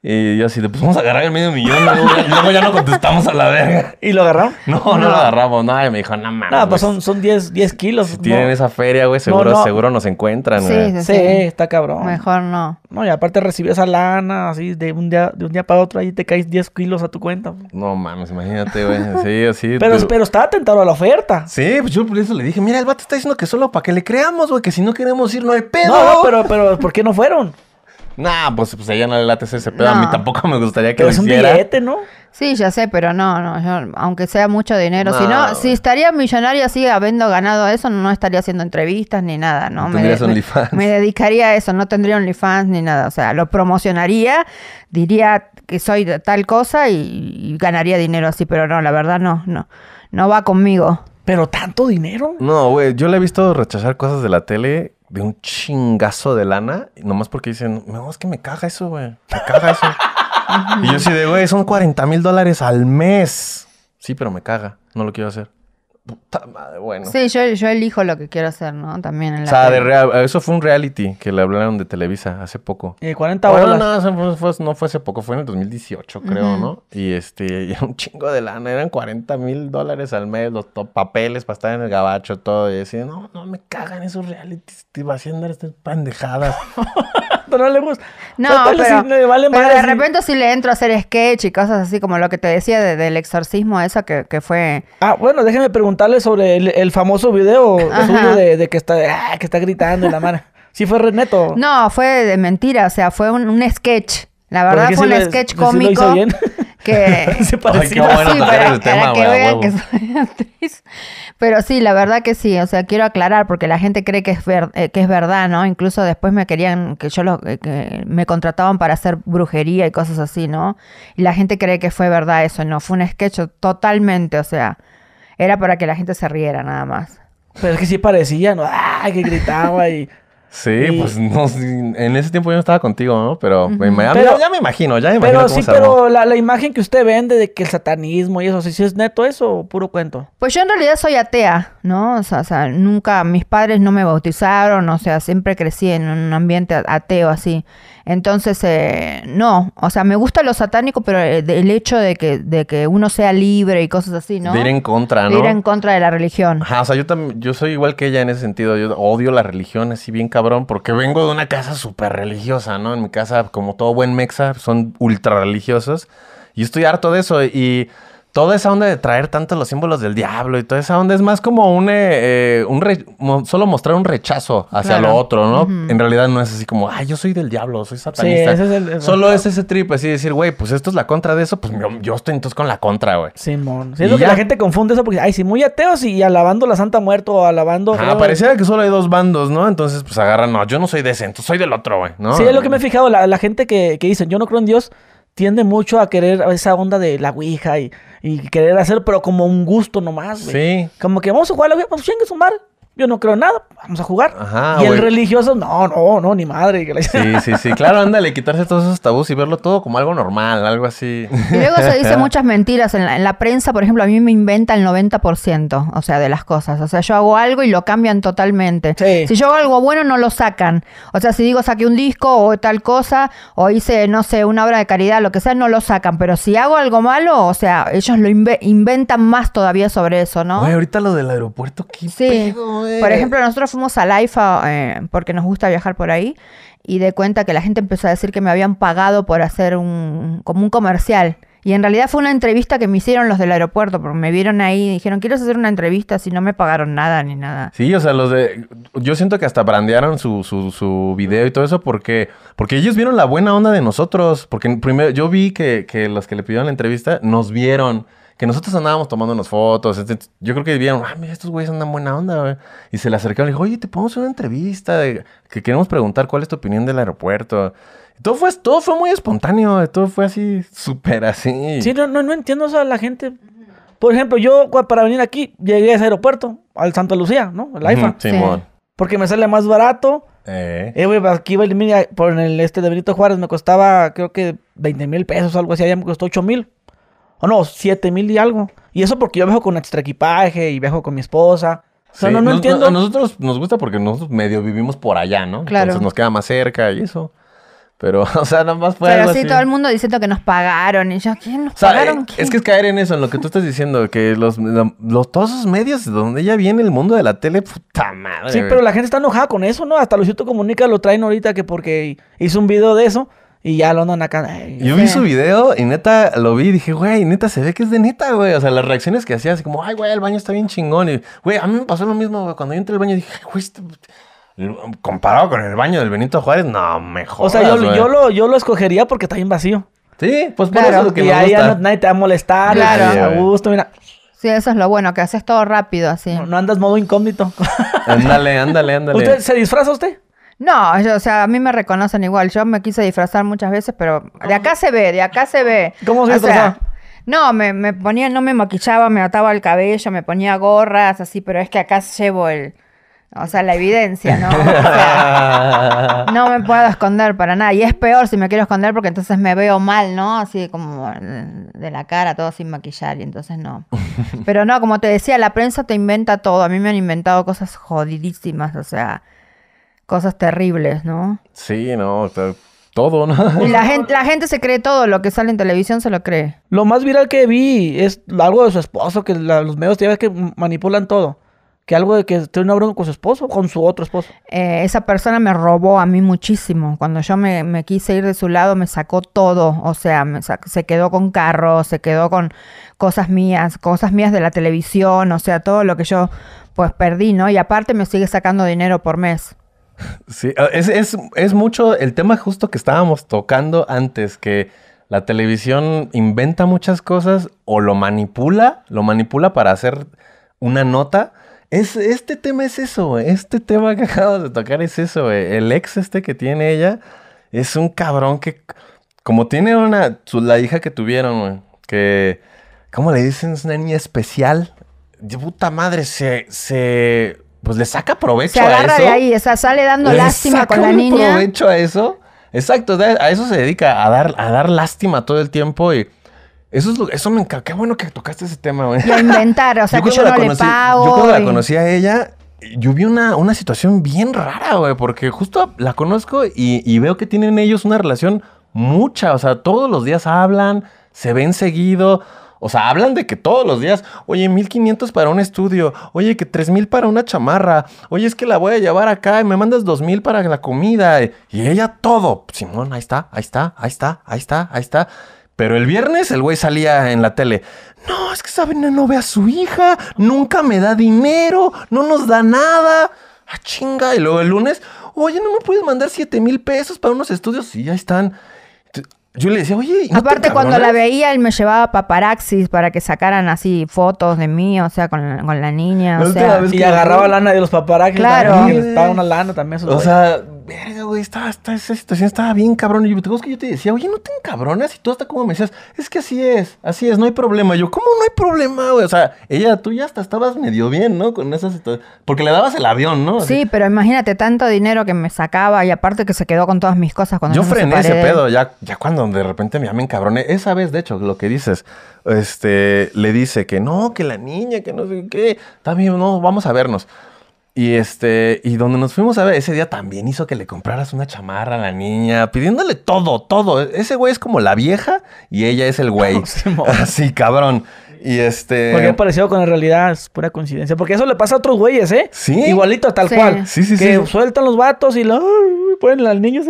S2: Y yo así de, pues vamos a agarrar el medio millón. Y luego ya no contestamos a la verga. ¿Y lo agarraron? No, no, lo agarramos. No, y me dijo, no mames. No,
S3: pues son, son 10, 10 kilos. Si tienen esa feria, güey, seguro, seguro nos encuentran, güey. Sí, sí, sí, está cabrón. Mejor no. No, y aparte recibir esa lana así de un día, de un día para otro, ahí te caes 10
S2: kilos a tu cuenta. No mames, imagínate, güey. Sí, así. pero, pero, pero estaba tentado a la oferta. Sí, pues yo por eso le dije, mira, el vato está diciendo que solo para que le creamos, güey, que si no queremos ir, no hay pedo. No, pero, pero,
S1: ¿por qué no fueron?
S2: No, pues, pues no le late ese pedo. A mí tampoco me gustaría que pero es un billete,
S1: ¿no? Sí, ya sé, pero no, no, aunque sea mucho dinero. si no, si estaría millonaria así habiendo ganado eso, no estaría haciendo entrevistas ni nada, ¿no? me, me, dedicaría a eso, no tendría OnlyFans ni nada. O sea, lo promocionaría, diría que soy tal cosa y, y ganaría dinero así, pero no, la verdad no, no. No va conmigo. ¿Pero tanto dinero?
S2: No, güey, yo le he visto rechazar cosas de la tele de un chingazo de lana, nomás porque dicen, no, es que me caga eso, güey. Me caga eso. y yo sí de, güey, son 40 mil dólares al mes. Sí, pero me caga. No lo quiero hacer puta madre, bueno. Sí,
S1: yo, elijo lo que quiero hacer, ¿no? También en la. O sea, de
S2: real, eh, eso fue un reality que le hablaron de Televisa hace poco. ¿Y 40 horas. no, no fue, no fue hace poco, fue en el 2018, creo, ¿no? Y este, y un chingo de lana, eran 40 mil dólares al mes, los papeles para estar en el gabacho, todo. Y decía, no, no me cagan esos realities, te iba haciendo, estas pendejadas. no le gusta.
S1: No, pero, si pero de repente si le entro a hacer sketch y cosas así como lo que te decía del exorcismo, eso que, que fue. Ah, bueno, déjeme preguntar sobre
S3: el, famoso video de, de, que está, ah, que está gritando en la mano. ¿Sí fue reneto?
S1: No, fue de mentira, o sea, fue un, sketch. La verdad fue un sketch cómico. bien? Que... Se parecía. sí, el tema, para que Pero sí, la verdad que sí. O sea, quiero aclarar porque la gente cree que es, eh, que es verdad, ¿no? Incluso después me querían que yo los, eh, que me contrataban para hacer brujería y cosas así, ¿no? Y la gente cree que fue verdad eso. No, fue un sketch totalmente, o sea... Era para que la gente se riera nada más. Pero es
S3: que sí parecía, ¿no? ay, Que gritaba y...
S2: Sí, pues no, en ese tiempo yo no estaba contigo, ¿no? Pero, me, ya, me imagino, ya me imagino. Pero sí, pero
S3: la, imagen que usted vende de que el satanismo y eso, si es neto eso o puro cuento?
S1: Pues yo en realidad soy atea, ¿no? O sea, nunca, mis padres no me bautizaron, o sea, siempre crecí en un ambiente ateo así. Entonces, eh, no, o sea, me gusta lo satánico, pero eh, el hecho de que, de que uno sea libre y cosas así, ¿no? De ir en
S2: contra, ¿no? De ir en
S1: contra de la religión.
S2: o sea, yo, yo soy igual que ella en ese sentido, yo odio la religión así bien cabrón porque vengo de una casa súper religiosa, ¿no? En mi casa, como todo buen mexa, son ultra religiosos. Y estoy harto de eso y toda esa onda de traer tantos los símbolos del diablo y toda esa onda es más como un, eh, eh, un solo mostrar un rechazo hacia lo otro, ¿no? En realidad no es así como, ay, yo soy del diablo, soy satanista. solo es ese trip, así decir, güey, pues esto es la contra de eso, pues yo, estoy entonces con la contra, güey. Simón. Sí, es lo que la
S3: gente confunde eso porque, ay, si muy ateos y alabando la Santa Muerto o alabando. Ah, pareciera
S2: que solo hay dos bandos, ¿no? Entonces, pues agarran, no, yo no soy de ese, entonces soy del otro, güey, ¿no? Sí, es lo que
S3: me he fijado, la, gente que, que dicen, yo no creo en Dios, tiende mucho a querer esa onda de la Ouija y y querer hacer, pero como un gusto nomás, güey. Sí. Como que vamos a jugar, la vida pues chingue su madre yo no creo nada, vamos a jugar. y el religioso, no, no, no, ni madre.
S2: Sí, sí, sí, claro, ándale, quitarse todos esos tabús y verlo todo como algo normal, algo así. Y luego se dicen muchas
S1: mentiras. En la, prensa, por ejemplo, a mí me inventa el 90%, o sea, de las cosas. O sea, yo hago algo y lo cambian totalmente. Si yo hago algo bueno, no lo sacan. O sea, si digo saqué un disco o tal cosa, o hice, no sé, una obra de caridad, lo que sea, no lo sacan. Pero si hago algo malo, o sea, ellos lo inventan más todavía sobre eso, ¿no? ahorita lo del aeropuerto, qué por ejemplo, nosotros fuimos a IFA eh, porque nos gusta viajar por ahí y de cuenta que la gente empezó a decir que me habían pagado por hacer un, como un comercial. Y en realidad fue una entrevista que me hicieron los del aeropuerto, porque me vieron ahí y dijeron, ¿quieres hacer una entrevista? Si no me pagaron nada ni nada.
S2: Sí, o sea, los de... Yo siento que hasta brandearon su, su, su video y todo eso porque, porque ellos vieron la buena onda de nosotros. Porque primero yo vi que, que los que le pidieron la entrevista nos vieron que nosotros andábamos tomando unas fotos. Este, yo creo que vieron, ah, mira, estos güeyes andan buena onda, Y se le acercaron y dijo, oye, te podemos una entrevista, que queremos preguntar cuál es tu opinión del aeropuerto. todo fue, todo fue muy espontáneo, todo fue así, súper así.
S3: Sí, no, no, no entiendo eso la gente. Por ejemplo, yo para venir aquí llegué a ese aeropuerto, al Santa Lucía, ¿no? El IFA. Porque me sale más barato. Eh. eh aquí iba el, por el este de Benito Juárez me costaba creo que 20 mil pesos, algo así, allá me costó 8 mil o no, siete mil y algo. Y eso porque yo viajo con extra equipaje y viajo con mi esposa.
S2: O sea, no, entiendo. A nosotros nos gusta porque nosotros medio vivimos por allá, ¿no? Claro. Entonces nos queda más cerca y eso. Pero, o sea, nada más fue Pero sí, todo el
S1: mundo diciendo que nos pagaron. Y yo, ¿quién nos pagaron?
S2: Eh, es que es caer en eso, en lo que tú estás diciendo, que los, los todos esos medios donde ya viene el mundo de la tele, puta madre. Sí, pero la
S3: gente está enojada con eso, ¿no? Hasta Luisito Comunica lo traen ahorita que porque hizo un video de eso. Y ya lo acá.
S2: yo vi su video y neta lo vi y dije, güey, neta se ve que es de neta, güey. O sea, las reacciones que hacía, así como, ay, güey, el baño está bien chingón. Y, güey, a mí me pasó lo mismo, güey. Cuando yo entré al baño dije, güey, este, comparado con el baño del Benito Juárez, no, mejor.
S1: O sea, yo, yo,
S3: lo, yo lo escogería porque está bien vacío. Sí, pues por eso es lo que y ahí ya
S1: nadie te va a molestar, claro. a gusto, mira. Sí, eso es lo bueno, que haces todo rápido, así. No, no andas modo incógnito.
S2: ándale, ándale, ándale. ¿Usted se
S1: disfraza usted? No, o sea, a mí me reconocen igual. Yo me quise disfrazar muchas veces, pero de acá se ve, de acá se ve. ¿Cómo se disfrazaba? No, me, me, ponía, no me maquillaba, me ataba el cabello, me ponía gorras, así, pero es que acá llevo el. O sea, la evidencia,
S2: ¿no?
S1: no me puedo esconder para nada. Y es peor si me quiero esconder porque entonces me veo mal, ¿no? Así como de la cara, todo sin maquillar y entonces no. Pero no, como te decía, la prensa te inventa todo. A mí me han inventado cosas jodidísimas, o sea cosas terribles, ¿no?
S2: Sí, no, todo, ¿no? la gente,
S1: la gente se cree todo, lo que sale en televisión se lo cree.
S3: Lo más viral que vi es algo de su esposo, que los medios tienen que manipulan todo.
S1: Que algo de que tiene una bronca con su esposo, con su otro esposo. Eh, esa persona me robó a mí muchísimo. Cuando yo me, quise ir de su lado, me sacó todo. O sea, se quedó con carros, se quedó con cosas mías, cosas mías de la televisión, o sea, todo lo que yo pues perdí, ¿no? Y aparte me sigue sacando dinero por mes.
S2: Sí, ah, es, mucho el tema justo que estábamos tocando antes, que la televisión inventa muchas cosas o lo manipula, lo manipula para hacer una nota. Es, este tema es eso, este tema que acabas de tocar es eso. El ex este que tiene ella es un cabrón que, como tiene una, su, la hija que tuvieron, que, ¿cómo le dicen? Es una niña especial. De puta madre, se, se pues le saca provecho se agarra a eso. de ahí,
S1: esa sale dando lástima con la niña. un provecho
S2: a eso. Exacto, a eso se dedica, a dar, a dar lástima todo el tiempo y... Eso, es eso me encanta. Qué bueno que tocaste ese tema, güey. Y inventar, o sea, yo que yo conocí, Yo cuando la conocí a ella, yo vi una, una situación bien rara, güey, porque justo la conozco y, y, veo que tienen ellos una relación mucha, o sea, todos los días hablan, se ven seguido. O sea, hablan de que todos los días, oye, 1500 para un estudio, oye, que 3000 para una chamarra, oye, es que la voy a llevar acá y me mandas 2000 para la comida. Y ella todo, Simón, ahí está, ahí está, ahí está, ahí está, ahí está. Pero el viernes el güey salía en la tele. No, es que saben, no ve a su hija, nunca me da dinero, no nos da nada. a ah, chinga. Y luego el lunes, oye, ¿no me puedes mandar siete mil pesos para unos estudios? y ya están. Yo le decía, oye. Aparte, cuando la
S1: veía, él me llevaba paparaxis para que sacaran así fotos de mí, o sea, con, con la niña. o sea. Y agarraba lana
S3: de los paparaxis. Claro. También, les una lana también. O sea,
S2: verga, güey, está, esa situación estaba bien cabrón. Y yo, te que yo te decía, oye, no te encabronas. Y tú hasta como me decías, es que así es, así es, no hay problema. yo, ¿cómo no hay problema, güey? O sea, ella, tú ya hasta estabas medio bien, ¿no? Con esa situación. Porque le dabas el avión, ¿no? Sí,
S1: pero imagínate tanto dinero que me sacaba y aparte que se quedó con todas mis cosas cuando yo frené ese pedo,
S2: ya, ya cuando de repente me me encabroné. Esa vez, de hecho, lo que dices, este, le dice que no, que la niña, que no sé qué, también, no, vamos a vernos. Y este, y donde nos fuimos a ver, ese día también hizo que le compraras una chamarra a la niña, pidiéndole todo, todo. Ese güey es como la vieja y ella es el güey. Así, cabrón. Y este. Porque
S3: parecido con la realidad, es pura coincidencia. Porque eso le pasa a otros güeyes, ¿eh? Sí. Igualito, tal cual. Sí, sí, que sí. Que sueltan los vatos y lo ponen las niñas.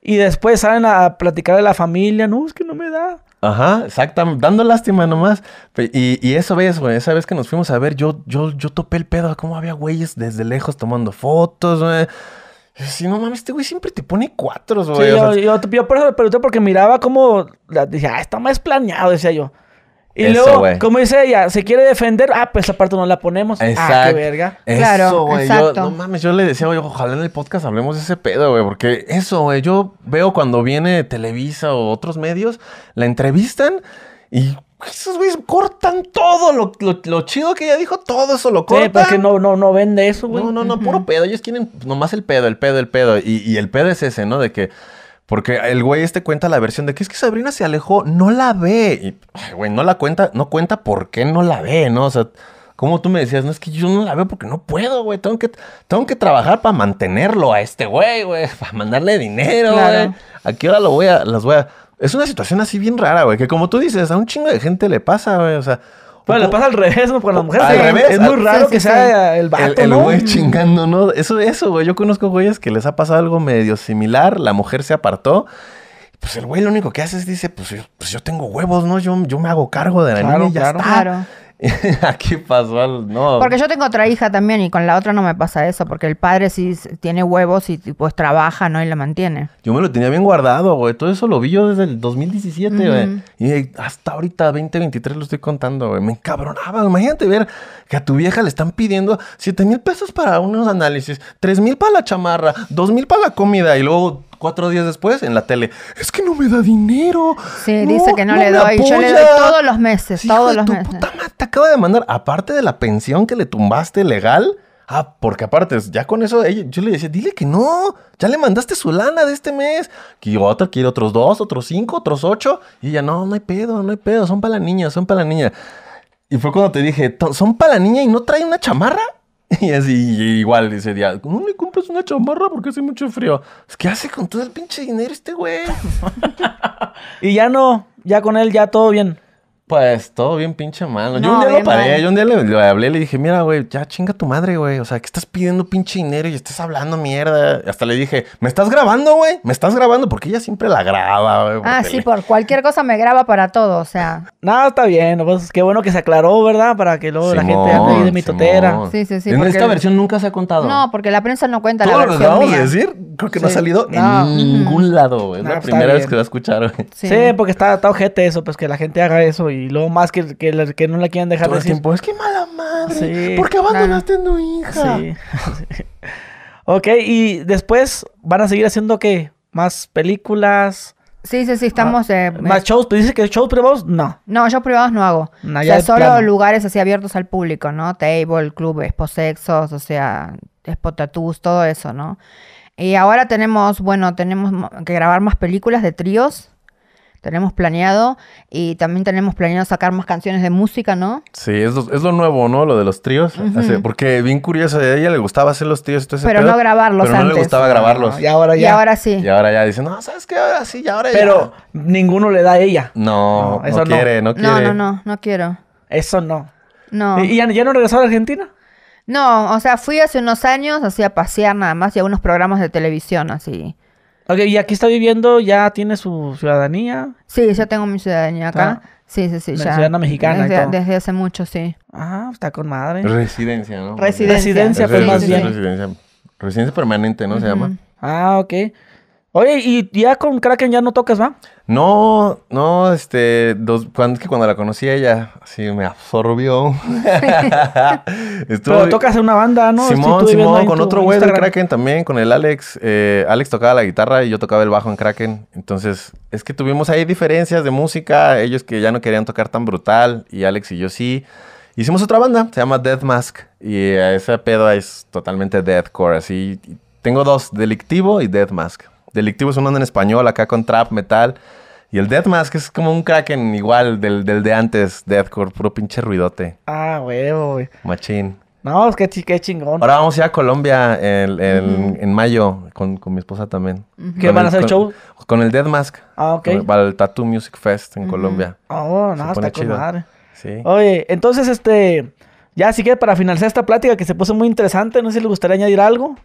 S2: Y después salen a platicar de la familia. No, es que no me da. Ajá, exactamente, dando lástima nomás. Y, y eso ves, güey, esa vez que nos fuimos a ver, yo, yo, yo topé el pedo, cómo había güeyes desde lejos tomando fotos, güey. Si no mames, este güey siempre te pone cuatro, güey. Sí, yo, yo, por eso pregunté porque miraba como. decía ah, está más planeado, decía yo. Y luego, como
S3: dice ella, se quiere defender. Ah, pues esa parte no la ponemos. Ah, qué verga. claro, exacto. Yo, no
S2: mames, yo le decía, ojalá en el podcast hablemos de ese pedo, güey. Porque eso, güey, yo veo cuando viene Televisa o otros medios, la entrevistan y esos güeyes cortan todo lo, lo, chido que ella dijo, todo eso lo cortan. Sí, porque
S3: no, no, no vende eso, güey. No, no, no, puro pedo. Ellos quieren
S2: nomás el pedo, el pedo, el pedo. Y, y el pedo es ese, ¿no? De que porque el güey este cuenta la versión de que es que Sabrina se alejó, no la ve. Y, güey, no la cuenta, no cuenta por qué no la ve, ¿no? O sea, como tú me decías, no es que yo no la veo porque no puedo, güey. Tengo que, tengo que trabajar para mantenerlo a este güey, güey. Para mandarle dinero, güey. Aquí ahora lo voy a, las voy a... Es una situación así bien rara, güey. Que como tú dices, a un chingo de gente le pasa, güey. O sea, bueno, le pasa al revés, ¿no? Porque las mujeres al revés, es muy raro que sea el vato, El, güey chingando, ¿no? Eso, eso, güey. Yo conozco güeyes que les ha pasado algo medio similar. La mujer se apartó pues el güey lo único que hace es dice, pues yo, pues yo tengo huevos, ¿no? Yo, yo me hago cargo de la niña y ya claro. Claro. Aquí pasó al... No. Porque yo
S1: tengo otra hija también y con la otra no me pasa eso, porque el padre sí tiene huevos y pues trabaja, ¿no? Y la mantiene.
S2: Yo me lo tenía bien guardado, güey. Todo eso lo vi yo desde el 2017, güey. Y hasta ahorita, 2023, lo estoy contando, güey. Me encabronaba. Imagínate ver que a tu vieja le están pidiendo 7 mil pesos para unos análisis, 3 mil para la chamarra, 2 mil para la comida y luego cuatro días después en la tele,
S1: es que no me da dinero. Sí, dice que no, le doy. Apoya. Yo le doy todos los meses, Hijo todos los tu meses. Puta madre,
S2: te acaba de mandar, aparte de la pensión que le tumbaste legal. Ah, porque aparte, ya con eso, yo le decía, dile que no, ya le mandaste su lana de este mes. Que otra quiere otros dos, otros cinco, otros ocho. Y ella, no, no hay pedo, no hay pedo, son para la niña, son para la niña. Y fue cuando te dije, ¿son para la niña y no trae una chamarra? Y así, igual dice día, No le compras una chamarra porque hace mucho frío? Es hace con todo el pinche dinero este güey. y ya no, ya con él ya todo bien. Pues todo bien pinche malo. yo un día lo paré, yo un día le, hablé, le dije, mira, güey, ya chinga tu madre, güey. O sea, que estás pidiendo pinche dinero y estás hablando mierda. Hasta le dije, ¿me estás grabando, güey? ¿Me estás grabando? Porque ella siempre la graba, güey. Ah, sí,
S1: por cualquier cosa me graba para todo, o sea.
S3: Nada, está bien. Pues qué bueno que se aclaró, ¿verdad? Para que luego la gente hable de mi totera. Sí, sí,
S1: sí. En esta versión
S2: nunca se ha contado.
S1: No, porque la prensa no cuenta la versión. Lo vamos a decir?
S2: Creo que no ha salido en ningún mm. lado, güey. Es la primera vez que lo escucharon.
S1: Sí. sí, porque está, está
S3: ojete eso, pues que la gente haga eso y y luego más que, no la quieran dejar Todo El tiempo, es que
S2: mala madre. ¿Por qué abandonaste a
S1: tu hija?
S3: Sí. ok, y después van a seguir haciendo qué? Más películas.
S1: Sí, sí, sí, estamos. Ah, eh, más eh,
S3: shows, ¿tú dices que shows privados? No.
S1: No, yo privados no hago. o sea, solo lugares así abiertos al público, ¿no? Table, clubes, sexos, o sea, tatus, todo eso, ¿no? Y ahora tenemos, bueno, tenemos que grabar más películas de tríos tenemos planeado y también tenemos planeado sacar más canciones de música, ¿no?
S2: Sí, es lo, nuevo, ¿no? Lo de los tríos. porque bien curioso, de ella le gustaba hacer los tríos Pero no grabarlos pero antes. no le gustaba grabarlos. y ahora ya. Y ahora sí. Y ahora ya dice, no,
S3: ¿sabes qué? Ahora sí, ahora pero ya. Pero ninguno le da a ella.
S2: No, no, eso no quiere,
S3: no. quiere. No, no, no, no quiero. Eso no. No. ¿Y ya, no regresó a Argentina?
S1: No, o sea, fui hace unos años así a pasear nada más y a unos programas de televisión así
S3: Ok, y aquí está viviendo, ya tiene su ciudadanía.
S1: Sí, ya tengo mi ciudadanía acá. Ah, sí, sí, sí. Ya. Ciudadana mexicana. Desde, desde, hace mucho, sí. Ah, está con madre. Residencia, ¿no? Residencia. Residencia, pues, más
S2: bien. Residencia, permanente, ¿no? Se llama.
S1: Ah, ok.
S3: Oye, ¿y ya con Kraken ya no tocas, va?
S2: No, no, este, dos, cuando, que cuando la conocí ella, así me absorbió. Pero tocas
S3: en una banda, ¿no? Simón, Simón, con otro güey de Kraken
S2: también, con el Alex. Eh, Alex tocaba la guitarra y yo tocaba el bajo en Kraken. Entonces, es que tuvimos ahí diferencias de música, ellos que ya no querían tocar tan brutal y Alex y yo sí. Hicimos otra banda, se llama Death Mask y eh, ese pedo es totalmente deathcore, así. Tengo dos, Delictivo y Death Mask. Delictivo es un onda en español, acá con trap, metal. Y el Deathmask es como un Kraken igual del, del de antes, Deathcore, puro pinche ruidote.
S3: Ah, huevo, güey. Machín. No, es que chingón. Ahora vamos
S2: a a Colombia en mayo con, mi esposa también. ¿Qué van a hacer el show? Con el Deathmask. Ah, ok. para el Tattoo Music Fest en Colombia.
S3: Oh, no, está con madre. Sí. Oye, entonces este. Ya, así que para finalizar esta plática que se
S1: puso muy interesante, no sé si le gustaría añadir algo.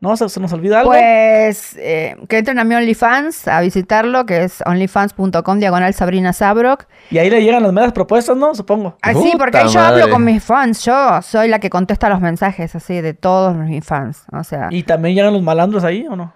S1: ¿No? ¿Se, nos olvida algo? Pues eh, que entren a mi OnlyFans a visitarlo, que es onlyfans.com diagonal Sabrina Sabrok. Y ahí le llegan las medias propuestas, ¿no? Supongo. Ah, sí, porque ahí yo hablo con mis fans. Yo soy la que contesta los mensajes así de todos mis fans. O sea. ¿Y también llegan los malandros ahí o no?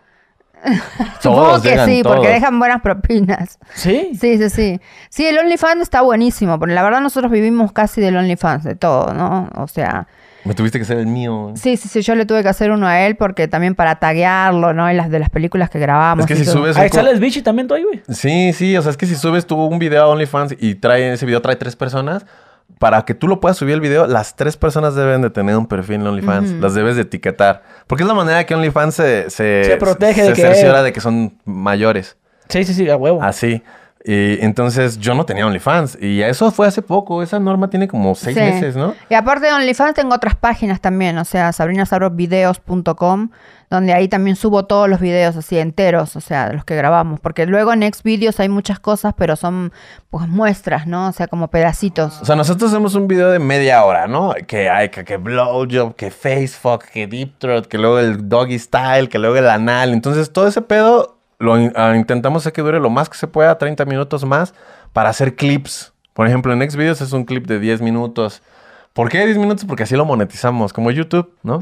S1: Supongo que sí, porque dejan buenas propinas. ¿Sí? Sí, sí, sí. Sí, el OnlyFans está buenísimo, porque la verdad nosotros vivimos casi del OnlyFans, de todo, ¿no? O sea,
S2: me tuviste que hacer el mío.
S1: Sí, sí, sí, yo le tuve que hacer uno a él porque también para taguearlo, ¿no? En las de las películas que grabamos. Es que si subes.
S2: Ahí sale
S3: el bichi
S1: también tú ahí, güey.
S2: Sí, sí, o sea, es que si subes tú un video a OnlyFans y trae ese video trae tres personas, para que tú lo puedas subir el video, las tres personas deben de tener un perfil en OnlyFans. Las debes de etiquetar. Porque es la manera que OnlyFans se, se, se protege de que cerciora de que son mayores. Sí, sí, sí, a huevo. Así. Y entonces yo no tenía OnlyFans. Y eso fue hace poco. Esa norma tiene como seis meses, ¿no?
S1: Y aparte de OnlyFans tengo otras páginas también. O sea, sabrinasabrovideos.com, donde ahí también subo todos los videos así enteros, o sea, los que grabamos. Porque luego en Xvideos hay muchas cosas, pero son pues muestras, ¿no? O sea, como pedacitos. O sea,
S2: nosotros hacemos un video de media hora, ¿no? Que hay que, que blowjob, que Facebook, que deep throat, que luego el doggy style, que luego el anal. Entonces todo ese pedo lo ah, intentamos hacer que dure lo más que se pueda, 30 minutos más, para hacer clips. Por ejemplo, en Xvideos es un clip de 10 minutos. ¿Por qué 10 minutos? Porque así lo monetizamos, como YouTube, ¿no?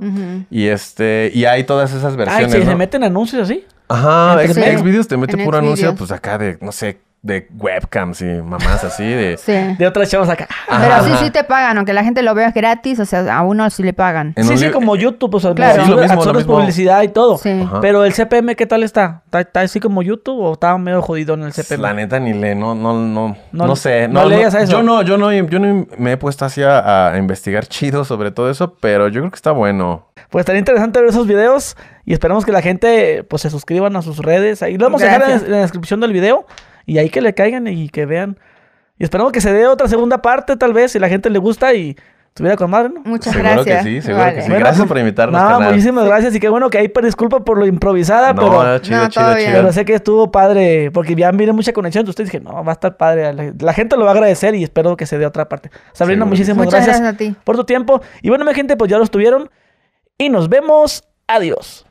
S2: Y este, y hay todas esas versiones. Ah, si se
S3: meten anuncios así.
S2: Ajá, ah, Xvideos te mete puro anuncio, pues acá de, no sé, de webcams y mamás así, de, de otras chavas acá. Pero sí, sí
S1: te pagan, aunque la gente lo vea gratis, o sea, a uno sí le pagan. sí, sí, como YouTube, o sea, claro. sí, lo mismo, lo mismo. publicidad y todo. Pero el CPM, ¿qué tal está?
S3: está? así como YouTube o está medio jodido en el CPM? La
S2: neta ni le, no, no, no, no, sé. No, eso. Yo no, yo no, yo no me he puesto así a, investigar chido sobre todo eso, pero yo creo que está bueno
S3: pues estaría interesante ver esos videos y esperamos que la gente pues se suscriban a sus redes. Ahí lo vamos a dejar en, la descripción del video y ahí que le caigan y que vean. Y esperamos que se dé otra segunda parte, tal vez, si la gente le gusta y estuviera con madre, ¿no? Muchas seguro gracias. Que sí, seguro que sí.
S2: gracias por invitarnos. No, muchísimas
S3: gracias. Y qué bueno que ahí, pues, disculpa por lo improvisada, no, pero. Chido, chido, chido. Pero sé que estuvo padre, porque ya viene mucha conexión Entonces, ustedes. Dije, no, va a estar padre. La, gente lo va a agradecer y espero que se dé otra parte. Sabrina, muchísimas gracias, por tu tiempo. Y bueno, mi gente, pues ya lo estuvieron. Y nos vemos. Adiós.